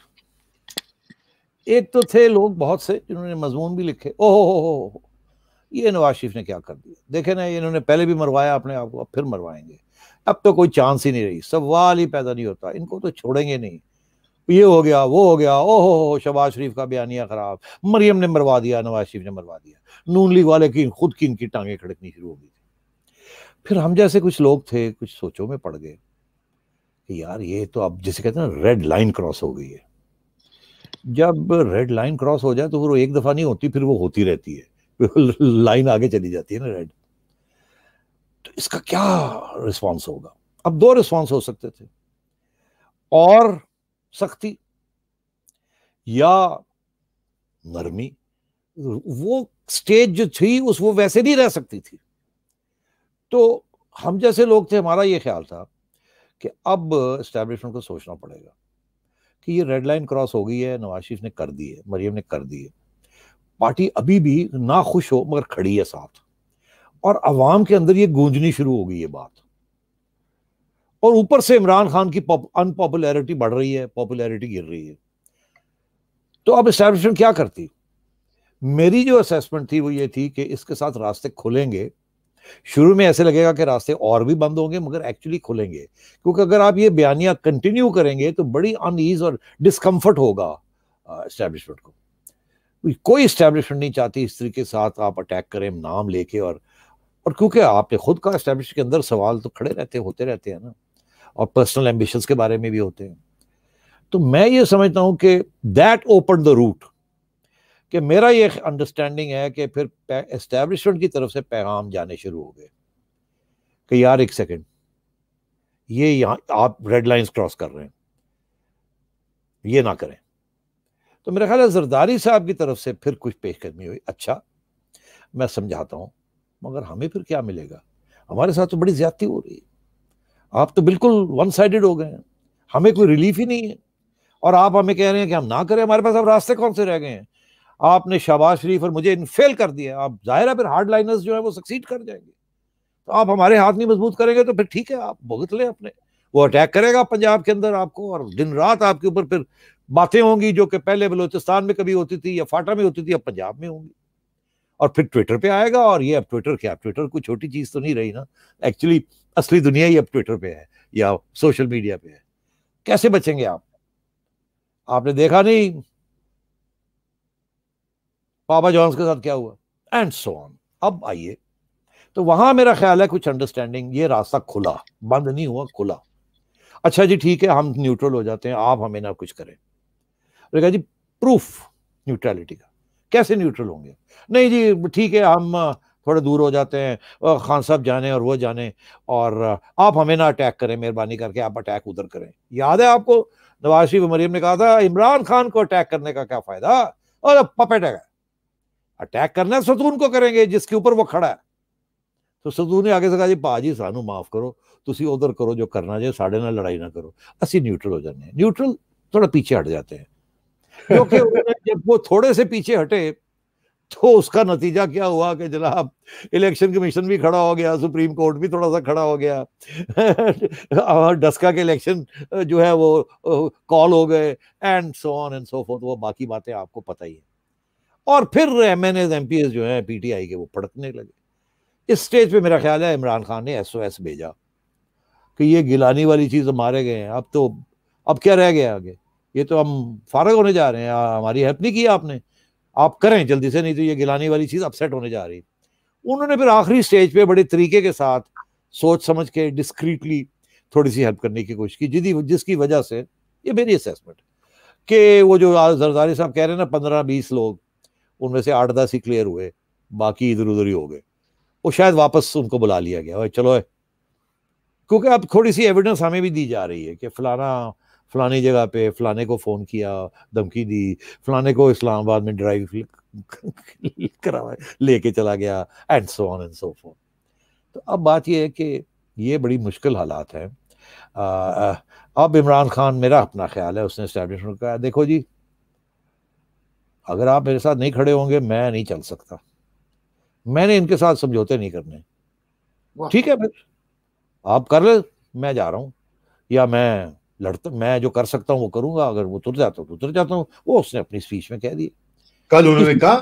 एक तो थे लोग बहुत से जिन्होंने मजमून भी लिखे ओहो हो हो ये नवाज शरीफ ने क्या कर दिया देखे ना इन्होंने पहले भी मरवाया अपने आप को अब फिर मरवाएंगे अब तो कोई चांस ही नहीं रही सवाल ही पैदा नहीं होता इनको तो छोड़ेंगे नहीं ये हो गया वो हो गया ओहो हो शबाज शरीफ का बयानिया ख़राब मरियम ने मरवा दिया नवाज शरीफ ने मरवा दिया नून लीग वाले की खुद की इनकी टांगें खड़कनी शुरू हो गई थी फिर हम जैसे कुछ लोग थे कुछ सोचों में पड़ गए कि यार ये तो अब जैसे कहते हैं ना रेड लाइन क्रॉस हो गई है जब रेड लाइन क्रॉस हो जाए तो फिर वो एक दफ़ा नहीं होती फिर वो होती रहती है लाइन आगे चली जाती है ना रेड तो इसका क्या रिस्पॉन्स होगा अब दो रिस्पॉन्स हो सकते थे और सख्ती या नरमी वो स्टेज जो थी उस वो वैसे नहीं रह सकती थी तो हम जैसे लोग थे हमारा ये ख्याल था कि अब इस्टेब्लिशमेंट को सोचना पड़ेगा कि ये रेड लाइन क्रॉस हो गई है नवाज शरीफ ने कर दी है मरियम ने कर दी है पार्टी अभी भी ना खुश हो मगर खड़ी है साथ और आवाम के अंदर ये गूंजनी शुरू हो गई ये बात और ऊपर से इमरान खान की अनपॉपुलैरिटी बढ़ रही है पॉपुलैरिटी गिर रही है तो अब इस्टेब्लिशमेंट क्या करती मेरी जो असेसमेंट थी वो ये थी कि इसके साथ रास्ते खुलेंगे शुरू में ऐसे लगेगा कि रास्ते और भी बंद होंगे मगर एक्चुअली खुलेंगे क्योंकि अगर आप ये बयानिया कंटिन्यू करेंगे तो बड़ी अनईज और डिस्कम्फर्ट होगा इस्टेब्लिशमेंट को कोई इस्टेब्लिशमेंट नहीं चाहती इस तरीके साथ आप अटैक करें नाम लेके और और क्योंकि आपने खुद का इस्टेब्लिश के अंदर सवाल तो खड़े रहते होते रहते हैं ना और पर्सनल एम्बिशंस के बारे में भी होते हैं तो मैं ये समझता हूँ कि दैट ओपन द रूट कि मेरा ये अंडरस्टैंडिंग है कि फिर एस्टेब्लिशमेंट की तरफ से पैगाम जाने शुरू हो गए कि यार एक सेकेंड ये यहाँ आप रेड लाइंस क्रॉस कर रहे हैं ये ना करें तो मेरा ख्याल है जरदारी साहब की तरफ से फिर कुछ पेशकदमी हुई अच्छा मैं समझाता हूँ मगर हमें फिर क्या मिलेगा हमारे साथ तो बड़ी ज्यादती हो रही है आप तो बिल्कुल वन साइडेड हो गए हैं हमें कोई रिलीफ ही नहीं है और आप हमें कह रहे हैं कि हम ना करें हमारे पास अब रास्ते कौन से रह गए हैं आपने शहबाज शरीफ और मुझे इन फेल कर दिया आप जाहिर है फिर हार्ड लाइनर्स जो है वो सक्सीड कर जाएंगे तो आप हमारे हाथ नहीं मजबूत करेंगे तो फिर ठीक है आप भुगत लें अपने वो अटैक करेगा पंजाब के अंदर आपको और दिन रात आपके ऊपर फिर बातें होंगी जो कि पहले बलोचिस्तान में कभी होती थी या फाटा में होती थी अब पंजाब में होंगी और फिर ट्विटर पे आएगा और ये अब ट्विटर क्या ट्विटर कोई छोटी चीज़ तो नहीं रही ना एक्चुअली असली दुनिया ही अब ट्विटर पे है या सोशल मीडिया पे है कैसे बचेंगे आप आपने देखा नहीं पापा जॉन्स के साथ क्या हुआ एंड सो ऑन अब आइए तो वहां मेरा ख्याल है कुछ अंडरस्टैंडिंग ये रास्ता खुला बंद नहीं हुआ खुला अच्छा जी ठीक है हम न्यूट्रल हो जाते हैं आप हमें ना कुछ करें कहा जी प्रूफ न्यूट्रलिटी का कैसे न्यूट्रल होंगे नहीं जी ठीक है हम थोड़े दूर हो जाते हैं खान साहब जाने और वो जाने और आप हमें ना अटैक करें मेहरबानी करके आप अटैक उधर करें याद है आपको नवाज शरीफ मरीम ने कहा था इमरान खान को अटैक करने का क्या फ़ायदा और अब पपेट है अटैक करना है सतून को करेंगे जिसके ऊपर वो खड़ा है तो सतून ने आगे से कहा जी भाजी सानू माफ़ करो तुम उधर करो जो करना चाहिए साढ़े ना लड़ाई ना करो असी न्यूट्रल हो जाने न्यूट्रल थोड़ा पीछे हट जाते हैं क्योंकि जब वो थोड़े से पीछे हटे तो उसका नतीजा क्या हुआ कि जनाब इलेक्शन कमीशन भी खड़ा हो गया सुप्रीम कोर्ट भी थोड़ा सा खड़ा हो गया और डस्का के इलेक्शन जो है वो कॉल हो गए and so on and so forth वो बाकी बातें आपको पता ही है और फिर M N As M P S जो है पी टी आई के वो पड़कने लगे इस स्टेज पे मेरा ख्याल है इमरान खान ने एस ओ एस भेजा कि ये गिलानी वाली चीज़ मारे गए हैं अब तो अब क्या रह गया आगे ये तो हम फारग होने जा रहे हैं हमारी हेल्प नहीं की आपने आप करें जल्दी से नहीं तो ये गिलानी वाली चीज़ अपसेट होने जा रही उन्होंने फिर आखिरी स्टेज पे बड़े तरीके के साथ सोच समझ के डिस्क्रीटली थोड़ी सी हेल्प करने की कोशिश की जिदी जिसकी वजह से ये मेरी असेसमेंट कि वो जो जरदारी साहब कह रहे हैं ना पंद्रह बीस लोग उनमें से आठ दस ही क्लियर हुए बाकी इधर उधर ही हो गए वो शायद वापस उनको बुला लिया गया चलो है क्योंकि अब थोड़ी सी एविडेंस हमें भी दी जा रही है कि फलाना फलानी जगह पे फलाने को फ़ोन किया धमकी दी फलाने को इस्लामाबाद में ड्राइव करा लेके चला गया and so on and so phone तो अब बात यह है कि ये बड़ी मुश्किल हालात हैं अब इमरान खान मेरा अपना ख्याल है उसने इस्टेब्लिशमेंट कहा देखो जी अगर आप मेरे साथ नहीं खड़े होंगे मैं नहीं चल सकता मैंने इनके साथ समझौते नहीं करने ठीक है फिर आप कर ले मैं जा रहा हूँ या मैं लड़ता मैं जो कर सकता हूँ वो करूंगा अगर वो उतर जाता हूँ तो उतर जाता हूँ वो उसने अपनी स्पीच में कह दिया कल उन्होंने कहा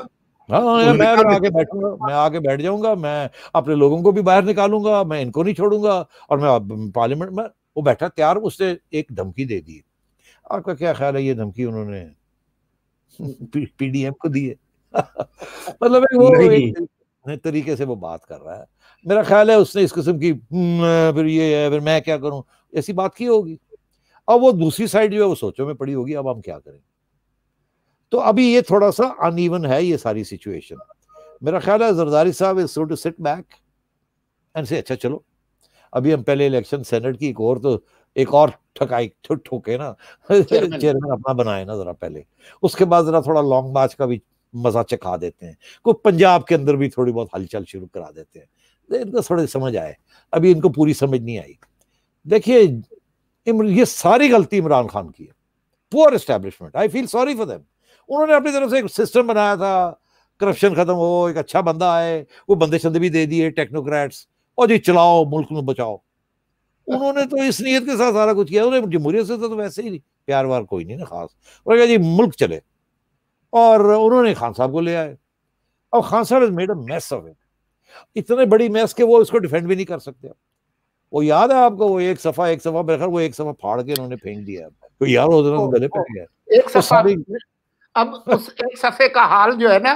हाँ, हाँ मैं आगे बैठूंगा मैं आगे बैठ जाऊंगा मैं अपने लोगों को भी बाहर निकालूंगा मैं इनको नहीं छोड़ूंगा और मैं पार्लियामेंट में वो बैठा तैयार उसने एक धमकी दे दी आपका क्या ख्याल है ये धमकी उन्होंने पीडीएम को दी है मतलब वो एक तरीके से वो बात कर रहा है मेरा ख्याल है उसने इस किस्म की हम्म, फिर ये है फिर मैं क्या करूं ऐसी बात की होगी और वो दूसरी साइड जो है वो सोचों में पड़ी होगी अब हम क्या करें तो अभी ये थोड़ा सा अनइवन है ये सारी सिचुएशन मेरा ख्याल है जरदारी साहब is to sit back and say अच्छा चलो अभी हम पहले इलेक्शन सेनेट की एक और तो एक और ठकाई ठोके ना चेयरमैन अपना बनाए ना जरा पहले उसके बाद जरा थोड़ा लॉन्ग मार्च का भी मजा चखा देते हैं को पंजाब के अंदर भी थोड़ी बहुत हलचल शुरू करा देते हैं इनको थोड़ी समझ आए अभी इनको पूरी समझ नहीं आई देखिए ये सारी गलती इमरान खान की है poor establishment I feel sorry for them उन्होंने अपनी तरफ से एक सिस्टम बनाया था करप्शन खत्म हो एक अच्छा बंदा आए वो बंदे शंदे भी दे दिए टेक्नोक्रेट्स और जी चलाओ मुल्क में बचाओ उन्होंने तो इस नीयत के साथ सारा कुछ किया उन्होंने जमहूरियत से तो, तो वैसे ही प्यार वार कोई नहीं ना खास और क्या जी मुल्क चले और उन्होंने खान साहब को ले आए और खान साहब is made a mess of it इतने बड़ी मैस के वो इसको डिफेंड भी नहीं कर सकते आप वो याद है आपको वो एक सफा एक सफा मेरे वो एक सफा फाड़ के उन्होंने फेंक दिया तो यार वो गले पे गया एक तो सफा अब उस एक सफे का हाल जो है ना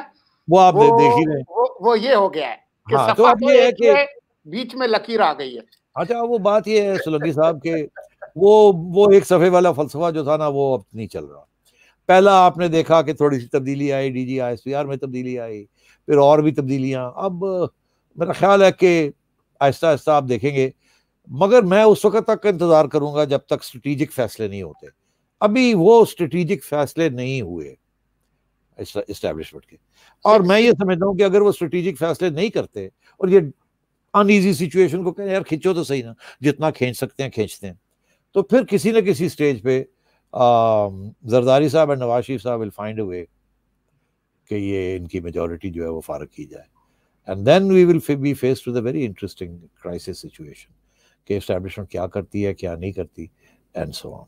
वो आप देख ही रहे वो, वो ये हो गया है कि हाँ, तो सफा तो अब ये है कि बीच में लकीर आ गई है अच्छा वो बात ये है सुलगी साहब के वो वो एक सफ़े वाला फलसफा जो था ना वो अब नहीं चल रहा पहला आपने देखा कि थोड़ी सी तब्दीली I D G I S में तब्दीली आई फिर और भी तब्दीलियां अब मेरा ख्याल है कि आहिस्ता आहिस्ता आप देखेंगे मगर मैं उस वक्त तक इंतज़ार करूंगा जब तक स्ट्रेटिजिक फैसले नहीं होते अभी वो स्ट्रेटिजिक फैसले नहीं हुए इस्टेब्लिशमेंट के और मैं ये समझता हूँ कि अगर वो स्ट्रेटिजिक फैसले नहीं करते और ये अनईजी सिचुएशन को कहें यार खींचो तो सही ना जितना खींच सकते हैं खींचते हैं तो फिर किसी न किसी स्टेज पे जरदारी साहब एंड नवाज शरीफ साहब विल फाइंड अ वे कि ये इनकी मेजोरिटी जो है वो फारक की जाए and then we will be faced with a very interesting crisis situation कि इस्टेब्लिशमेंट क्या करती है क्या नहीं करती एंड सो ऑन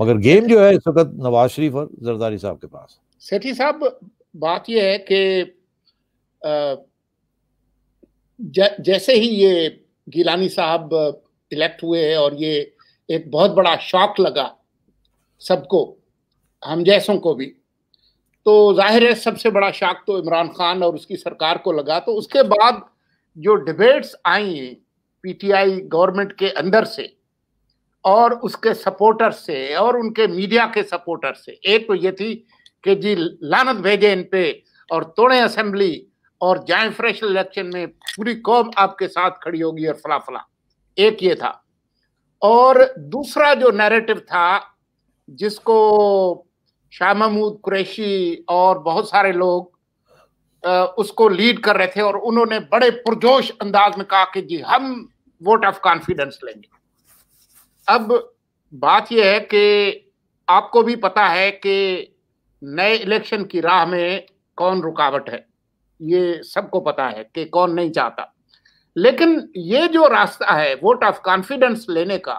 मगर गेम जो है इस वक्त नवाज शरीफ और जरदारी साहब के पास सेठी साहब बात यह है कि जैसे ही ये गिलानी साहब इलेक्ट हुए हैं और ये एक बहुत बड़ा शॉक लगा सबको हम जैसों को भी तो जाहिर है सबसे बड़ा शॉक तो इमरान खान और उसकी सरकार को लगा तो उसके बाद जो डिबेट्स आई हैं पीटीआई गवर्नमेंट के अंदर से और उसके सपोर्टर से और उनके मीडिया के सपोर्टर से एक तो ये थी कि जी लानत भेजे इन पे और तोड़े असेंबली और जाए फ्रेश इलेक्शन में पूरी कौम आपके साथ खड़ी होगी और फला फला एक ये था और दूसरा जो नैरेटिव था जिसको शाह महमूद कुरैशी और बहुत सारे लोग उसको लीड कर रहे थे और उन्होंने बड़े पुरजोश अंदाज में कहा कि जी हम वोट ऑफ कॉन्फिडेंस लेंगे अब बात यह है कि आपको भी पता है कि नए इलेक्शन की राह में कौन रुकावट है ये सबको पता है कि कौन नहीं चाहता लेकिन ये जो रास्ता है वोट ऑफ कॉन्फिडेंस लेने का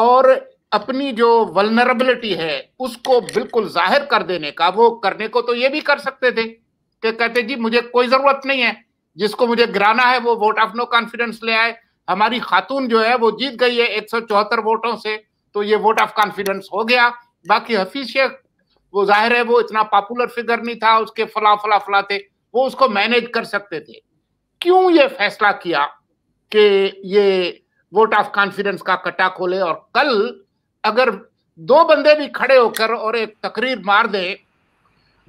और अपनी जो वलनरेबिलिटी है उसको बिल्कुल जाहिर कर देने का वो करने को तो ये भी कर सकते थे कि कहते जी मुझे कोई जरूरत नहीं है जिसको मुझे गिराना है वो वोट ऑफ नो कॉन्फिडेंस ले आए हमारी खातून जो है वो जीत गई है एक वोटों से तो ये वोट ऑफ कॉन्फिडेंस हो गया बाकी हफीज शेख वो जाहिर है वो इतना पॉपुलर फिगर नहीं था उसके फला फला फला थे वो उसको मैनेज कर सकते थे क्यों ये फैसला किया कि ये वोट ऑफ कॉन्फिडेंस का कट्टा खोले और कल अगर दो बंदे भी खड़े होकर और एक तकरीर मार दे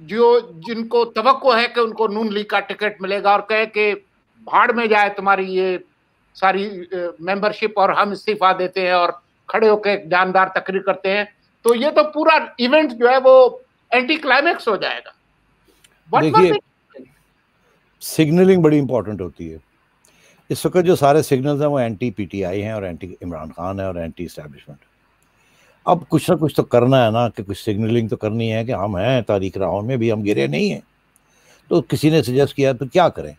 जो जिनको तवक्को है कि उनको नून लीग का टिकट मिलेगा और कहे कि भाड़ में जाए तुम्हारी ये सारी मेंबरशिप और हम इस्तीफा देते हैं और खड़े होकर जानदार तकरीर करते हैं तो ये तो पूरा इवेंट जो है वो एंटी क्लाइमेक्स हो जाएगा देखिए सिग्नलिंग बड़ी इंपॉर्टेंट होती है इस वक्त जो सारे सिग्नल्स हैं वो एंटी पीटीआई हैं और एंटी इमरान खान है और एंटी इस्टेब्लिशमेंट है अब कुछ ना कुछ तो करना है ना कि कुछ सिग्नलिंग तो करनी है कि हम हैं तारीख राहुल में भी हम गिरे हम्म। नहीं हैं तो किसी ने सजेस्ट किया तो क्या करें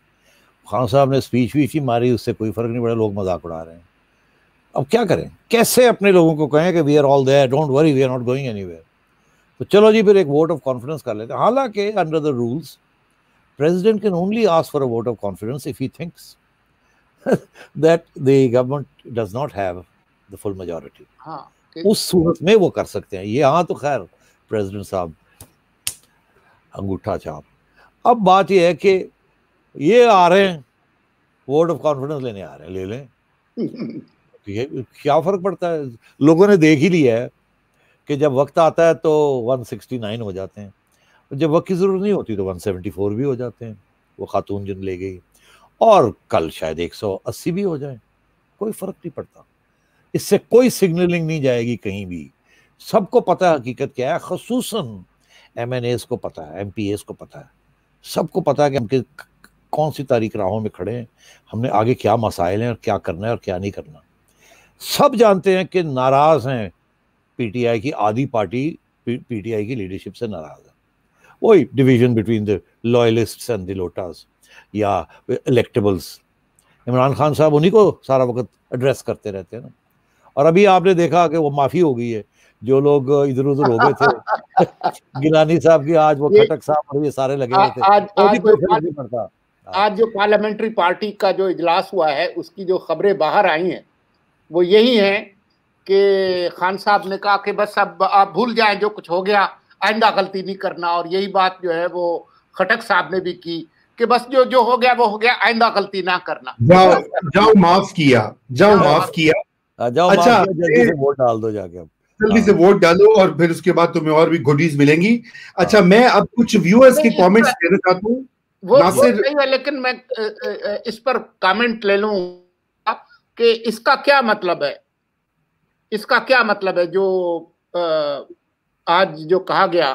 खान साहब ने स्पीच वीच ही मारी उससे कोई फ़र्क नहीं पड़ा लोग मजाक उड़ा रहे हैं अब क्या करें कैसे अपने लोगों को कहें कि we are all there don't worry we are not going any तो चलो जी फिर एक वोट ऑफ कॉन्फिडेंस कर लेते हैं हालांकि under the rules president can only ask for a vote of confidence if he thinks that the government does not है फुल मेजोरिटी majority. हाँ। उस सूरत में वो कर सकते हैं ये हाँ तो खैर प्रेसिडेंट साहब अंगूठा छाप अब बात यह है कि ये आ रहे हैं वोट ऑफ कॉन्फिडेंस लेने आ रहे हैं ले लें ये क्या फर्क पड़ता है लोगों ने देख ही लिया है कि जब वक्त आता है तो 169 हो जाते हैं जब वक्त की ज़रूरत नहीं होती तो 174 भी हो जाते हैं वो खातून जिन ले गई और कल शायद 180 भी हो जाए कोई फ़र्क नहीं पड़ता इससे कोई सिग्नलिंग नहीं जाएगी कहीं भी सबको पता हकीकत क्या है खसूस एम एन एस को पता है एम पी एस को पता है सबको पता है कि हम कौन सी तारीख राहों में खड़े हैं हमने आगे क्या मसाइल हैं और क्या करना है और क्या नहीं करना सब जानते हैं कि नाराज़ हैं पीटीआई की आधी पार्टी पीटीआई की लीडरशिप से नाराज़ है वही division between the loyalist and the लोटास या इलेक्टेबल्स इमरान खान साहब उन्हीं को सारा वक्त एड्रेस करते रहते हैं ना और अभी आपने देखा कि वो माफ़ी हो गई है जो लोग इधर उधर हो गए थे गिलानी साहब की आज वो खटक साहब और ये सारे लगे हुए थे आज, आज, तो आज, हाँ। आज जो पार्लियामेंट्री पार्टी का जो इजलास हुआ है उसकी जो खबरें बाहर आई हैं वो यही है कि खान साहब ने कहा कि बस अब आप भूल जाए जो कुछ हो गया आइंदा गलती नहीं करना और यही बात जो है वो खटक साहब ने भी की कि बस जो जो हो गया वो हो गया आइंदा गलती ना करना जाओ जाओ माफ किया जाओ माफ किया जाओ अच्छा जल्दी से वोट डाल दो जाके अब जल्दी हाँ। से वोट डालो और फिर उसके बाद तुम्हें और भी गुडीज मिलेंगी अच्छा हाँ। मैं अब कुछ व्यूअर्स के कमेंट्स देना चाहता हूँ वो नहीं है लेकिन मैं इस पर कमेंट ले लू कि इसका क्या मतलब है इसका क्या मतलब है जो आज जो कहा गया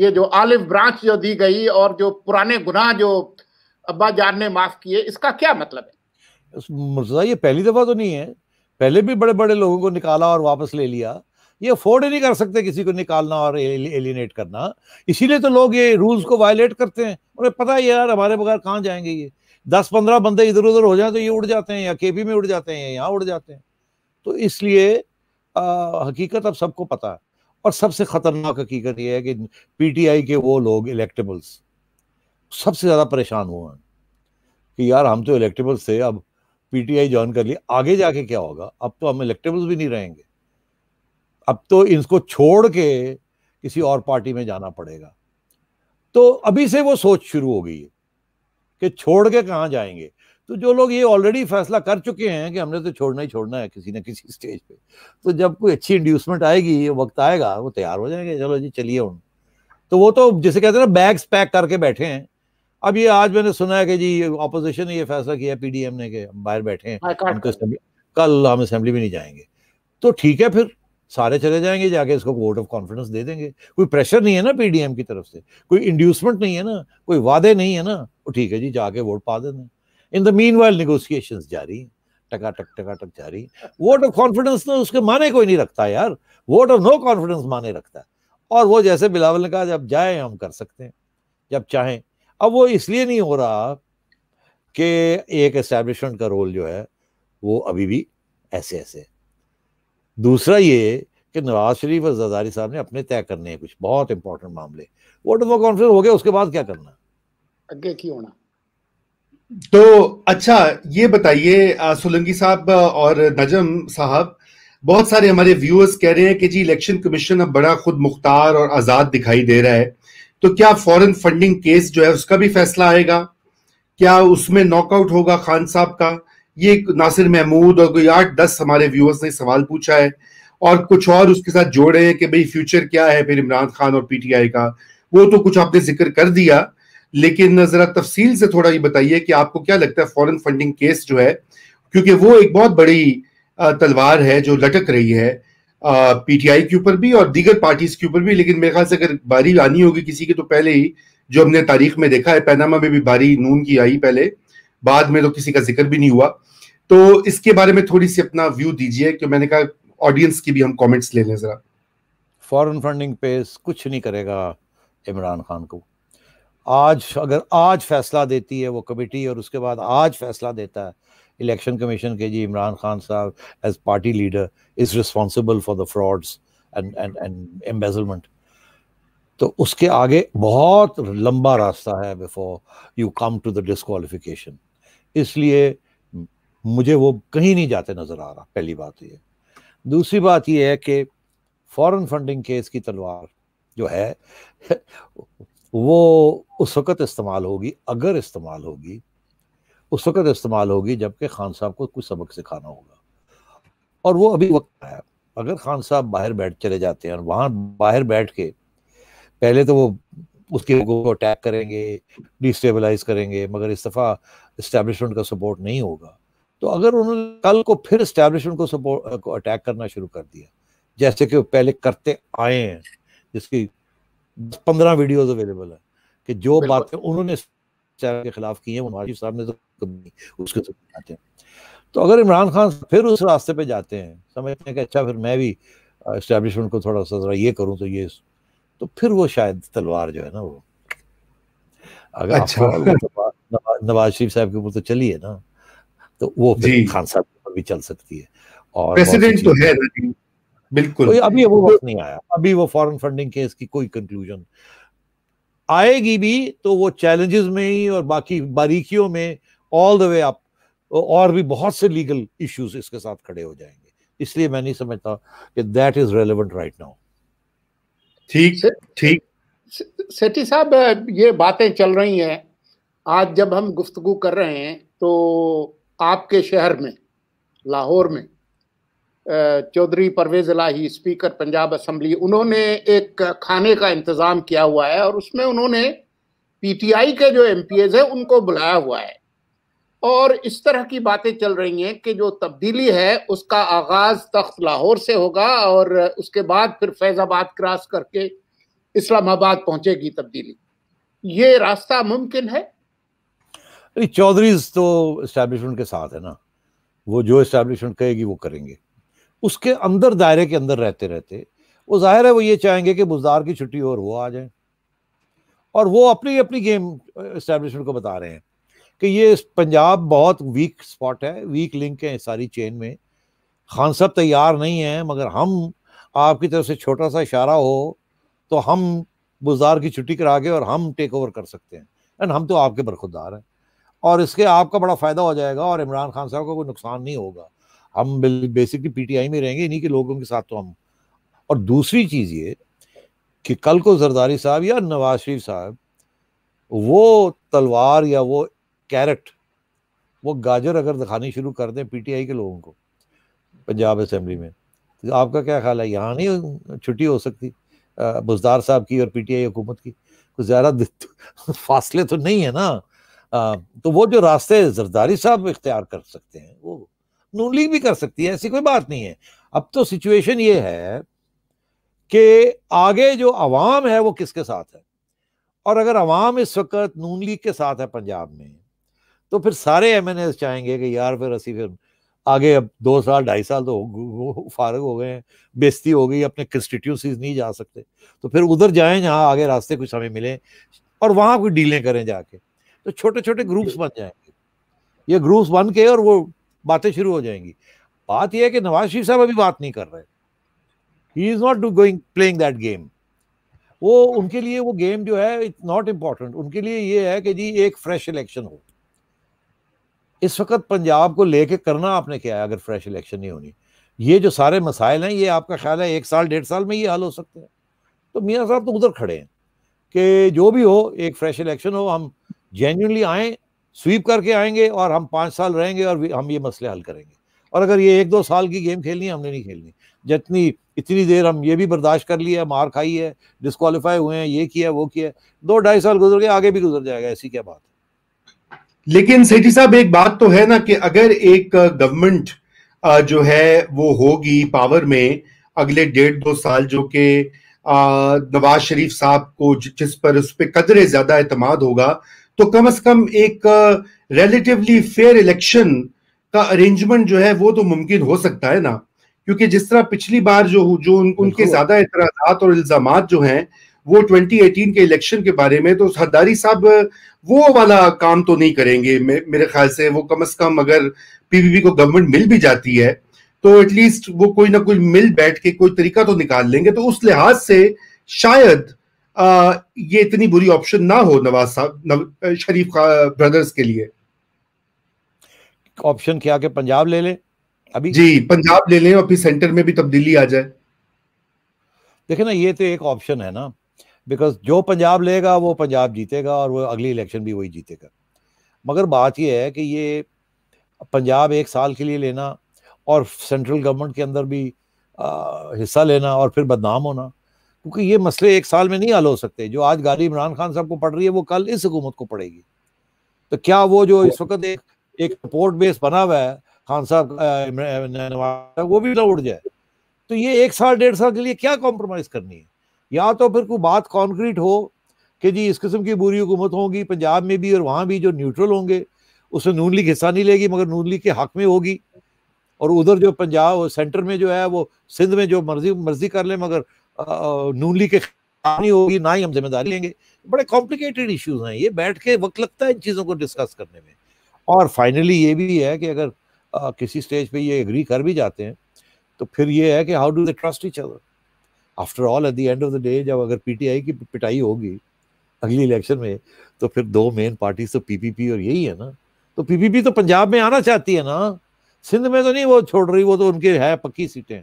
ये जो आलिफ ब्रांच जो दी गई और जो पुराने गुनाह जो अब्बा जान ने माफ किए इसका क्या मतलब है मुर्जा ये पहली दफ़ा तो नहीं है पहले भी बड़े बड़े लोगों को निकाला और वापस ले लिया ये अफोर्ड ही नहीं कर सकते किसी को निकालना और एलिनेट करना इसीलिए तो लोग ये रूल्स को वायलेट करते हैं उन्हें पता है यार हमारे बगैर कहाँ जाएंगे ये दस पंद्रह बंदे इधर उधर हो जाए तो ये उड़ जाते हैं या के में उड़ जाते हैं या यहाँ उड़ जाते हैं तो इसलिए हकीकत अब सबको पता है और सबसे ख़तरनाक हकीकत यह है कि पीटीआई के वो लोग इलेक्टेबल्स सबसे ज़्यादा परेशान हुए हैं कि यार हम तो इलेक्टेबल्स थे अब पीटीआई ज्वाइन कर लिया आगे जाके क्या होगा अब तो हम इलेक्टेबल्स भी नहीं रहेंगे अब तो इनको छोड़ के किसी और पार्टी में जाना पड़ेगा तो अभी से वो सोच शुरू हो गई है कि छोड़ के कहाँ जाएंगे तो जो लोग ये ऑलरेडी फैसला कर चुके हैं कि हमने तो छोड़ना ही छोड़ना है किसी ना किसी स्टेज पे तो जब कोई अच्छी इंड्यूसमेंट आएगी ये वक्त आएगा वो तैयार हो जाएंगे चलो जी चलिए उन तो वो तो जिसे कहते हैं ना बैग्स पैक करके बैठे हैं अब ये आज मैंने सुना है कि जी ऑपोजिशन ने ये फैसला किया पीडीएम ने कि बाहर बैठे हैं हाँ, उनको कल हम असेंबली में नहीं जाएंगे तो ठीक है फिर सारे चले जाएंगे जाके इसको वोट ऑफ कॉन्फिडेंस दे देंगे कोई प्रेशर नहीं है ना पीडीएम की तरफ से कोई इंड्यूसमेंट नहीं है ना कोई वादे नहीं है ना वो तो ठीक है जी जाके वोट पा देना in the meanwhile negotiation जारी टक टका टक जारी वोट ऑफ कॉन्फिडेंस ना उसके माने कोई नहीं रखता यार वोट ऑफ नो कॉन्फिडेंस माने रखता है और वो जैसे बिलावल ने कहा जब जाए हम कर सकते हैं जब चाहें अब वो इसलिए नहीं हो रहा कि एक इस्टेब्लिशमेंट का रोल जो है वो अभी भी ऐसे ऐसे दूसरा ये कि नवाज शरीफ और जदारी साहब ने अपने तय करने हैं कुछ बहुत इंपॉर्टेंट मामले वोट ऑफ कॉन्फ्रेंस हो गया उसके बाद क्या करना आगे की होना तो अच्छा ये बताइए सोलंकी साहब और नजम साहब बहुत सारे हमारे व्यूअर्स कह रहे हैं कि जी इलेक्शन कमीशन अब बड़ा खुद मुख्तार और आज़ाद दिखाई दे रहा है तो क्या फॉरेन फंडिंग केस जो है उसका भी फैसला आएगा क्या उसमें नॉकआउट होगा खान साहब का ये नासिर महमूद और कोई आठ दस हमारे व्यूअर्स ने सवाल पूछा है और कुछ और उसके साथ जोड़े हैं कि भाई फ्यूचर क्या है फिर इमरान खान और पीटीआई का वो तो कुछ आपने जिक्र कर दिया लेकिन जरा तफसील से थोड़ा ये बताइए कि आपको क्या लगता है फॉरेन फंडिंग केस जो है क्योंकि वो एक बहुत बड़ी तलवार है जो लटक रही है पीटीआई के ऊपर भी और दीगर पार्टीज के ऊपर भी लेकिन मेरे ख्याल से अगर बारी आनी होगी किसी की तो पहले ही जो हमने तारीख में देखा है पैनामा में भी बारी नून की आई पहले बाद में तो किसी का जिक्र भी नहीं हुआ तो इसके बारे में थोड़ी सी अपना व्यू दीजिए कि मैंने कहा ऑडियंस की भी हम कमेंट्स ले लें जरा फॉरेन फंडिंग पे कुछ नहीं करेगा इमरान खान को आज अगर आज फैसला देती है वो कमेटी और उसके बाद आज फैसला देता है इलेक्शन कमीशन के जी इमरान खान साहब as party leader is responsible for the frauds and and and embezzlement तो उसके आगे बहुत लंबा रास्ता है before you come to the disqualification इसलिए मुझे वो कहीं नहीं जाते नज़र आ रहा पहली बात ये दूसरी बात ये है कि फॉरेन फंडिंग केस की तलवार जो है वो उस वक़्त इस्तेमाल होगी अगर इस्तेमाल होगी उस वक़्त इस्तेमाल होगी जबकि खान साहब को कुछ सबक सिखाना होगा और वो अभी वक्त है अगर खान साहब बाहर बैठ चले जाते हैं और वहाँ बाहर बैठ के पहले तो वो उसके को अटैक करेंगे डिस्टेबलाइज करेंगे मगर इस दफ़ा इस्टेब्लिशमेंट का सपोर्ट नहीं होगा तो अगर उन्होंने कल को फिर इस्टेब्लिशमेंट को सपोर्ट को अटैक करना शुरू कर दिया जैसे कि वो पहले करते आए हैं जिसकी पंद्रह वीडियोज अवेलेबल है कि जो बातें उन्होंने के खिलाफ किए वो साहब ने तो कभी उसके जाते तो हैं तो अगर इमरान खान फिर उस रास्ते पे जाते हैं समझते हैं कि अच्छा फिर मैं भी इस्टेब्लिशमेंट को थोड़ा सा ये करूँ तो ये तो फिर वो शायद तलवार जो है ना वो अगर अच्छा तो नवाज शरीफ साहब के ऊपर तो चली है ना तो वो फिर खान साहब के ऊपर भी चल सकती है और प्रेसिडेंट तो है बिल्कुल तो अभी वो तो वक्त नहीं आया अभी वो फॉरेन फंडिंग केस की कोई कंक्लूजन आएगी भी तो वो चैलेंजेस में ही और बाकी बारीकियों में ऑल द वे अप और भी बहुत से लीगल इश्यूज इसके साथ खड़े हो जाएंगे इसलिए मैं नहीं समझता कि that is relevant right now ठीक ठीक सेठी साहब ये बातें चल रही हैं आज जब हम गुफ्तगु कर रहे हैं तो आपके शहर में लाहौर में चौधरी परवेज लाही स्पीकर पंजाब असम्बली उन्होंने एक खाने का इंतज़ाम किया हुआ है और उसमें उन्होंने पीटीआई के जो एम है उनको बुलाया हुआ है और इस तरह की बातें चल रही हैं कि जो तब्दीली है उसका आगाज तख्त लाहौर से होगा और उसके बाद फिर फैजाबाद क्रॉस करके इस्लामाबाद पहुंचेगी तब्दीली ये रास्ता मुमकिन है चौधरी तो इस्टेब्लिशमेंट के साथ है ना वो जो इस्टेब्लिशमेंट कहेगी वो करेंगे उसके अंदर दायरे के अंदर रहते रहते वो जाहिर है वो ये चाहेंगे कि बुजदार की छुट्टी और वो आ जाए और वो अपनी अपनी गेम इस्टेब्लिशमेंट को बता रहे हैं कि ये पंजाब बहुत वीक स्पॉट है वीक लिंक है सारी चेन में खान साहब तैयार नहीं हैं मगर हम आपकी तरफ से छोटा सा इशारा हो तो हम बुजार की छुट्टी करा के और हम टेक ओवर कर सकते हैं एंड हम तो आपके बरखुदार हैं और इसके आपका बड़ा फ़ायदा हो जाएगा और इमरान खान साहब का कोई नुकसान नहीं होगा हम बेसिकली पीटीआई में रहेंगे इन्हीं के लोगों के साथ तो हम और दूसरी चीज़ ये कि कल को जरदारी साहब या नवाज शरीफ साहब वो तलवार या वो कैरेट वो गाजर अगर दिखानी शुरू कर दें पीटीआई के लोगों को पंजाब असम्बली में तो आपका क्या ख्याल है यहाँ नहीं छुट्टी हो सकती बुजदार साहब की और पीटीआई हुकूमत की कुछ ज़्यादा फासले तो नहीं है ना आ, तो वो जो रास्ते जरदारी साहब इख्तियार कर सकते हैं वो नून लीग भी कर सकती है ऐसी कोई बात नहीं है अब तो सिचुएशन ये है कि आगे जो आवाम है वो किसके साथ है और अगर अवाम इस वक्त नून लीग के साथ है पंजाब में तो फिर सारे एम एन एस चाहेंगे कि यार फिर असी फिर आगे अब दो साल ढाई साल तो फारग हो गए हैं बेजती हो गई अपने कंस्टिट्यूंसीज नहीं जा सकते तो फिर उधर जाएं जहाँ आगे रास्ते कुछ हमें मिले और वहाँ कोई डीलें करें जाके तो छोटे छोटे ग्रुप्स बन जाएंगे ये ग्रुप्स बन के और वो बातें शुरू हो जाएंगी बात यह है कि नवाज शरीफ साहब अभी बात नहीं कर रहे he is not going playing that game वो उनके लिए वो गेम जो है इट्स नॉट इम्पॉर्टेंट उनके लिए ये है कि जी एक फ्रेश इलेक्शन हो इस वक्त पंजाब को लेके करना आपने क्या है अगर फ्रेश इलेक्शन नहीं होनी ये जो सारे मसाइल हैं ये आपका ख्याल है एक साल डेढ़ साल में ये हल हो सकते हैं तो मियाँ साहब तो उधर खड़े हैं कि जो भी हो एक फ्रेश इलेक्शन हो हम जेन्यूनली आएँ स्वीप करके आएंगे और हम पाँच साल रहेंगे और हम ये मसले हल करेंगे और अगर ये एक दो साल की गेम खेलनी है हमने नहीं खेलनी जितनी इतनी देर हम ये भी बर्दाश्त कर लिया है मार खाई है डिस्कालीफाई हुए हैं ये किया वो किया दो ढाई साल गुजर गए आगे भी गुजर जाएगा ऐसी क्या बात है लेकिन सेठी साहब एक बात तो है ना कि अगर एक गवर्नमेंट जो है वो होगी पावर में अगले डेढ़ दो साल जो कि नवाज शरीफ साहब को जिस पर उस पर कदरे ज्यादा अतमाद होगा तो कम से कम एक रिलेटिवली फेयर इलेक्शन का अरेंजमेंट जो है वो तो मुमकिन हो सकता है ना क्योंकि जिस तरह पिछली बार जो जो उन, उनके ज्यादा एतराजात और इल्जाम जो हैं वो 2018 के इलेक्शन के बारे में तो हदारी साहब वो वाला काम तो नहीं करेंगे मे, मेरे ख्याल से वो कम से कम अगर पीवीपी को गवर्नमेंट मिल भी जाती है तो एटलीस्ट वो कोई ना कोई मिल बैठ के कोई तरीका तो निकाल लेंगे तो उस लिहाज से शायद ये इतनी बुरी ऑप्शन ना हो नवाज साहब शरीफ ब्रदर्स के लिए ऑप्शन क्या के पंजाब ले लें अभी जी पंजाब ले लें और फिर सेंटर में भी तब्दीली आ जाए देखे ना ये तो एक ऑप्शन है ना बिकॉज जो पंजाब लेगा वो पंजाब जीतेगा और वो अगली इलेक्शन भी वही जीतेगा मगर बात यह है कि ये पंजाब एक साल के लिए लेना और सेंट्रल गवर्नमेंट के अंदर भी आ, हिस्सा लेना और फिर बदनाम होना क्योंकि ये मसले एक साल में नहीं हल हो सकते जो आज गाली इमरान खान साहब को पड़ रही है वो कल इस हुकूमत को पड़ेगी तो क्या वो जो इस वक्त एक एक सपोर्ट बेस बना हुआ है खान साहब वो भी ना उड़ जाए तो ये एक साल डेढ़ साल के लिए क्या कॉम्प्रोमाइज़ करनी है या तो फिर कोई बात कॉन्क्रीट हो कि जी इस किस्म की बुरी हुकूमत होगी पंजाब में भी और वहाँ भी जो न्यूट्रल होंगे उसमें नून लीग हिस्सा नहीं लेगी मगर नून लीग के हक में होगी और उधर जो पंजाब सेंटर में जो है वो सिंध में जो मर्जी मर्जी कर ले मगर नून लीग के नहीं होगी ना ही हम जिम्मेदारी लेंगे बड़े कॉम्प्लिकेटेड इश्यूज हैं ये बैठ के वक्त लगता है इन चीज़ों को डिस्कस करने में और फाइनली ये भी है कि अगर आ, किसी स्टेज पे ये एग्री कर भी जाते हैं तो फिर ये है कि how do they trust each other after all at the end of the day जब अगर पीटीआई की पिटाई होगी अगली इलेक्शन में तो फिर दो मेन पार्टीज तो पीपीपी और यही है ना तो पीपीपी तो पंजाब में आना चाहती है ना सिंध में तो नहीं वो छोड़ रही वो तो उनके है पक्की सीटें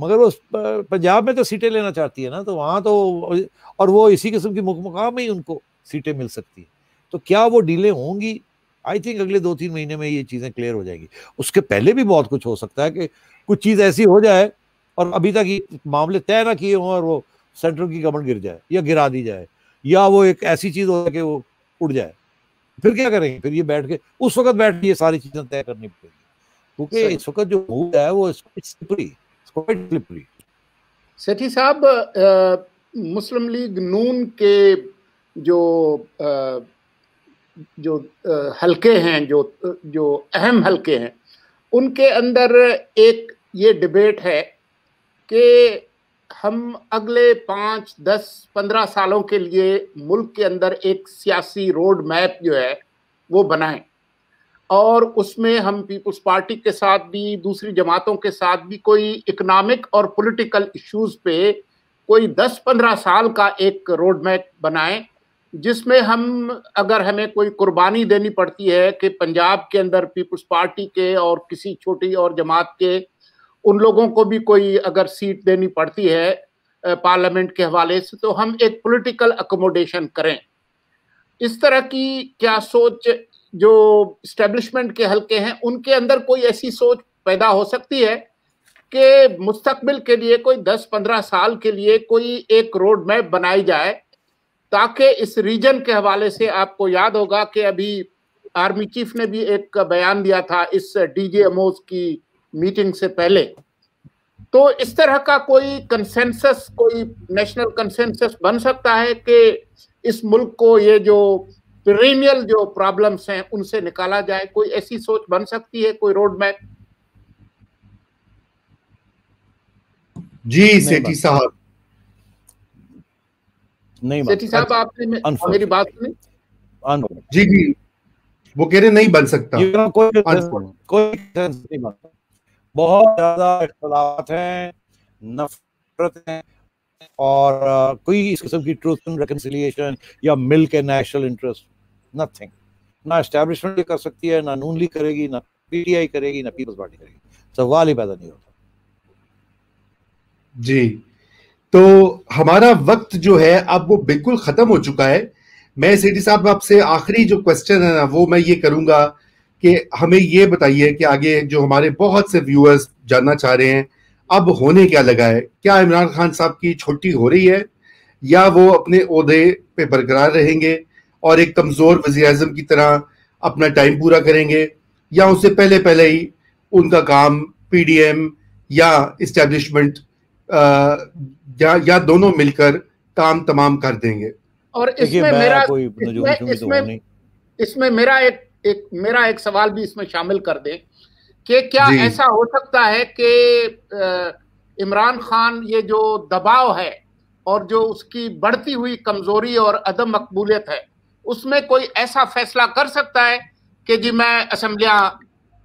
मगर वो पंजाब में तो सीटें लेना चाहती है ना तो वहाँ तो और वो इसी किस्म की मुकाम ही उनको सीटें मिल सकती हैं तो क्या वो डीलें होंगी आई थिंक अगले दो तीन महीने में ये चीज़ें क्लियर हो जाएगी उसके पहले भी बहुत कुछ हो सकता है कि कुछ चीज़ ऐसी हो जाए और अभी तक मामले तय ना किए हों और वो सेंट्रल की गवर्नमेंट गिर जाए या गिरा दी जाए या वो एक ऐसी चीज़ हो जाए कि वो उड़ जाए फिर क्या करेंगे फिर ये बैठ के उस वक्त बैठ के ये सारी चीज़ें तय करनी पड़ेंगी क्योंकि इस वक्त जो मूड है वो स्लिपरी सेठी साहब मुस्लिम लीग नून के जो आ, जो आ, हलके हैं जो जो अहम हलके हैं उनके अंदर एक ये डिबेट है कि हम अगले पाँच दस पंद्रह सालों के लिए मुल्क के अंदर एक सियासी रोड मैप जो है वो बनाएं और उसमें हम पीपुल्स पार्टी के साथ भी दूसरी जमातों के साथ भी कोई इकोनॉमिक और पॉलिटिकल इश्यूज पे कोई 10-15 साल का एक रोड मैप बनाएं जिसमें हम अगर हमें कोई कुर्बानी देनी पड़ती है कि पंजाब के अंदर पीपुल्स पार्टी के और किसी छोटी और जमात के उन लोगों को भी कोई अगर सीट देनी पड़ती है पार्लियामेंट के हवाले से तो हम एक पॉलिटिकल अकोमोडेशन करें इस तरह की क्या सोच जो स्टेब्लिशमेंट के हलके हैं उनके अंदर कोई ऐसी सोच पैदा हो सकती है कि मुस्तकबिल के लिए कोई 10-15 साल के लिए कोई एक रोड मैप बनाई जाए ताकि इस रीजन के हवाले से आपको याद होगा कि अभी आर्मी चीफ ने भी एक बयान दिया था इस डी जे की मीटिंग से पहले तो इस तरह का कोई कंसेंसस कोई नेशनल कंसेंसस बन सकता है कि इस मुल्क को ये जो पेरेनियल जो प्रॉब्लम्स हैं उनसे निकाला जाए कोई ऐसी सोच बन सकती है कोई रोड मैप जी सेठी साहब नहीं सेठी साहब आपने मेरी बात सुनी जी जी वो कह रहे नहीं बन सकता you कोई हाँ कोई नहीं बन बहुत ज्यादा इख्तलाफ हैं नफरत है और कोई इस किस्म की ट्रूथ एंड रिकन्सिलियेशन या मिल के नेशनल इंटरेस्ट नथिंग ना एस्टेब्लिशमेंट कर सकती है ना नून लीग करेगी ना पीटीआई करेगी ना पीपल्स पार्टी करेगी तो सवाल ही पैदा नहीं होता जी तो हमारा वक्त जो है अब वो बिल्कुल खत्म हो चुका है मैं सेठी साहब आपसे आखिरी जो क्वेश्चन है ना वो मैं ये करूंगा कि हमें ये बताइए कि आगे जो हमारे बहुत से व्यूअर्स जानना चाह रहे हैं अब होने क्या लगा है क्या इमरान खान साहब की छुट्टी हो रही है या वो अपने पे बरकरार रहेंगे और एक कमज़ोर वजी अजम की तरह अपना टाइम पूरा करेंगे या उससे पहले पहले ही उनका काम पी डी एम या इस्टेब्लिशमेंट या, या दोनों मिलकर काम तमाम कर देंगे और इसमें मेरा इसमें तो इसमें इसमें मेरा एक एक मेरा एक सवाल भी इसमें शामिल कर दें कि क्या ऐसा हो सकता है कि इमरान खान ये जो दबाव है और जो उसकी बढ़ती हुई कमजोरी और अदम मकबूलियत है उसमें कोई ऐसा फैसला कर सकता है कि जी मैं असेंबलियां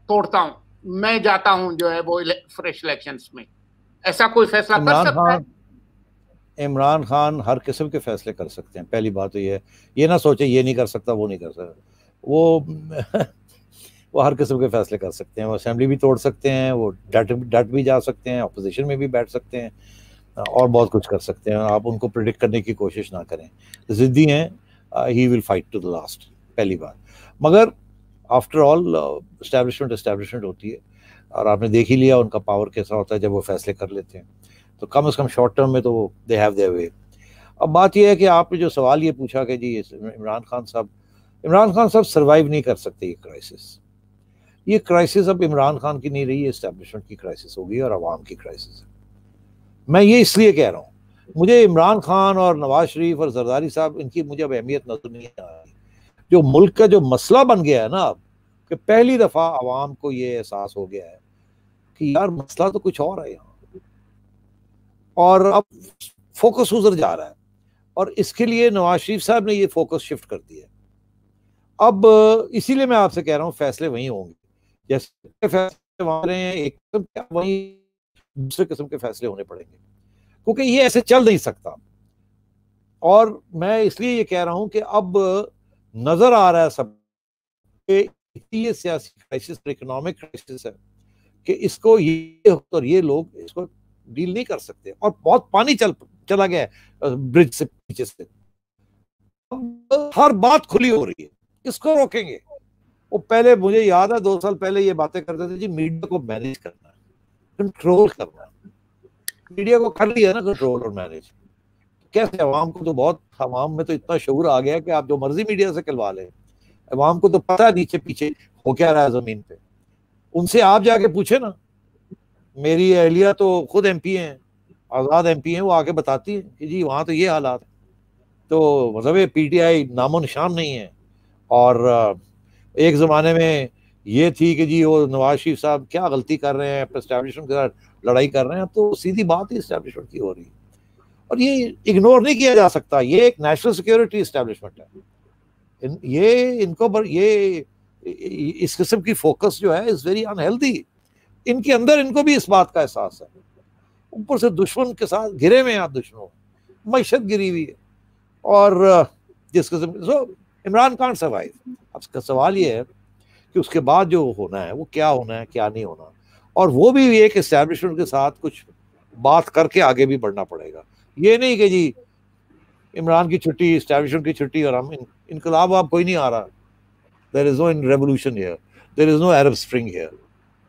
तोड़ता हूं मैं जाता हूं जो है वो फ्रेश इलेक्शन में ऐसा कोई फैसला कर सकता है इमरान खान हर किस्म के फैसले कर सकते हैं पहली बात तो ये है ये ना सोचे ये नहीं कर सकता वो नहीं कर सकता वो वो हर किस्म के फैसले कर सकते हैं वो असेंबली भी तोड़ सकते हैं वो डट डट भी जा सकते हैं अपोजिशन में भी बैठ सकते हैं और बहुत कुछ कर सकते हैं आप उनको प्रिडिक्ट करने की कोशिश ना करें ज़िद्दी हैं he will fight to the last पहली बार मगर आफ्टर ऑल इस्टेब्लिशमेंट इस्टेब्लिशमेंट होती है और आपने देख ही लिया उनका पावर कैसा होता है जब वो फैसले कर लेते हैं तो कम अज़ कम शॉर्ट टर्म में तो दे हैव देयर वे अब बात यह है कि आपने जो सवाल ये पूछा कि जी इमरान खान साहब इमरान खान साहब सर्वाइव नहीं कर सकते ये क्राइसिस ये क्राइसिस अब इमरान खान की नहीं रही है इस्टेब्लिशमेंट की क्राइसिस होगी और आवाम की क्राइसिस है मैं ये इसलिए कह रहा हूँ मुझे इमरान खान और नवाज शरीफ और जरदारी साहब इनकी मुझे अब अहमियत नजर तो नहीं आ रही जो मुल्क का जो मसला बन गया है ना अब कि पहली दफ़ा आवाम को ये एहसास हो गया है कि यार मसला तो कुछ और है यहाँ और अब फोकस उधर जा रहा है और इसके लिए नवाज शरीफ साहब ने ये फोकस शिफ्ट कर दिया है अब इसीलिए मैं आपसे कह रहा हूँ फैसले वहीं होंगे जैसे फैसले वहां रहे हैं एक वहीं दूसरे किस्म के फैसले होने पड़ेंगे क्योंकि ये ऐसे चल नहीं सकता और मैं इसलिए ये कह रहा हूं कि अब नजर आ रहा है सब ये सियासी क्राइसिस इकोनॉमिक क्राइसिस है कि इसको ये और ये लोग इसको डील नहीं कर सकते और बहुत पानी चल चला गया है ब्रिज से पीछे से अब हर बात खुली हो रही है इसको रोकेंगे वो पहले मुझे याद है दो साल पहले ये बातें करते थे जी मीडिया को मैनेज करना है कंट्रोल करना है मीडिया को कर लिया ना कंट्रोल और मैनेज कैसे अवाम को तो बहुत अवाम में तो इतना शूर आ गया कि आप जो मर्जी मीडिया से करवा लें अवाम को तो पता नीचे पीछे हो क्या रहा है ज़मीन पे उनसे आप जाके पूछे ना मेरी अहलिया तो खुद एम पी हैं आज़ाद एम पी हैं वो आके बताती हैं कि जी वहाँ तो ये हालात है तो मतलब पी टी आई नामो निशान नहीं है और एक ज़माने में ये थी कि जी वो नवाज शरीफ साहब क्या गलती कर रहे हैं के साथ लड़ाई कर रहे हैं तो सीधी बात ही इस्टेब्लिशमेंट की हो रही है और ये इग्नोर नहीं किया जा सकता ये एक नेशनल सिक्योरिटी इस्टेब्लिशमेंट है इन, ये इनको बर, ये इस किस्म की फोकस जो है इज़ वेरी अनहेल्दी इनके अंदर इनको भी इस बात का एहसास है ऊपर से दुश्मन के साथ घिरे में आप दुश्मनों मैशत गिरी हुई है और जिस किस्म सो इमरान खान सर्वाइव अब इसका सवाल ये है कि उसके बाद जो होना है वो क्या होना है क्या नहीं होना और वो भी एक इस्टेब्लिशमेंट के साथ कुछ बात करके आगे भी बढ़ना पड़ेगा ये नहीं कि जी इमरान की छुट्टी इस्टेब्लिशमेंट की छुट्टी और हम इनकलाब आप कोई नहीं आ रहा there is no in revolution here there is no Arab spring here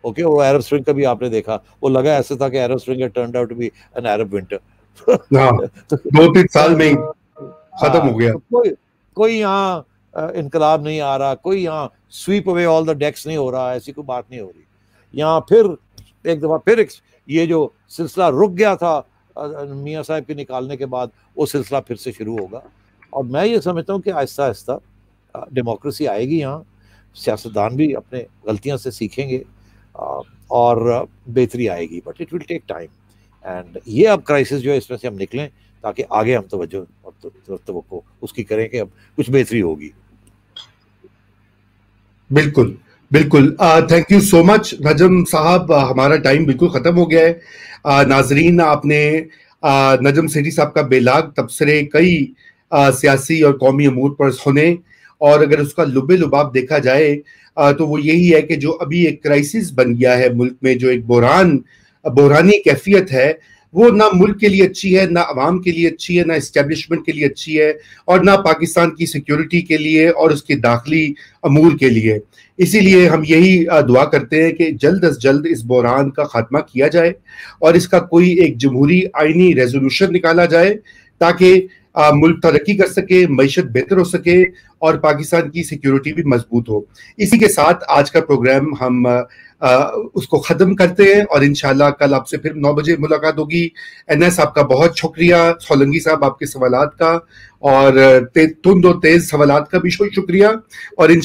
okay वो अरब स्प्रिंग का भी आपने देखा वो लगा ऐसे था कि Arab spring turn out be an Arab winter दो तीन साल में खत्म हो हाँ, गया तो कोई कोई यहाँ इनकलाब नहीं आ रहा कोई यहाँ sweep away all the decks नहीं हो रहा ऐसी कोई बात नहीं हो रही यहाँ फिर एक दफ़ा फिर ये जो सिलसिला रुक गया था मियाँ साहब के निकालने के बाद वो सिलसिला फिर से शुरू होगा और मैं ये समझता हूँ कि आहिस्ता आहिस्ता डेमोक्रेसी आएगी यहाँ सियासतदान भी अपने गलतियाँ से सीखेंगे और बेहतरी आएगी but it will take time and ये अब क्राइसिस जो है इसमें से हम निकलें ताकि आगे हम तो तो उसकी करें कि अब कुछ बेहतरी होगी बिल्कुल बिल्कुल thank you so much Najam साहब हमारा टाइम बिल्कुल ख़त्म हो गया है uh, नाजरीन आपने uh, नजम सेठी साहब का बेलाग तबसरे कई uh, सियासी और कौमी अमूर पर सुने और अगर उसका लुबे लुबाब देखा जाए uh, तो वो यही है कि जो अभी एक क्राइसिस बन गया है मुल्क में जो एक बहरान बुरानी कैफियत है वो ना मुल्क के लिए अच्छी है ना आवाम के लिए अच्छी है ना इस्टेब्लिशमेंट के लिए अच्छी है और ना पाकिस्तान की सिक्योरिटी के लिए और उसके दाखिली अमूर के लिए इसीलिए हम यही दुआ करते हैं कि जल्द अज जल्द इस बहरान का खात्मा किया जाए और इसका कोई एक जमहूरी आइनी रेजोल्यूशन निकाला जाए ताकि मुल्क तरक्की कर सके मीशत बेहतर हो सके और पाकिस्तान की सिक्योरिटी भी मजबूत हो इसी के साथ आज का प्रोग्राम हम उसको ख़त्म करते हैं और इन कल आपसे फिर नौ बजे मुलाकात होगी एन एस आपका बहुत शुक्रिया सोलंगी साहब आपके सवाल का और तुंद और तेज़ सवाल का भी शुक्रिया और इन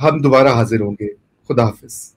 हम दोबारा हाजिर होंगे खुदा हाफिज़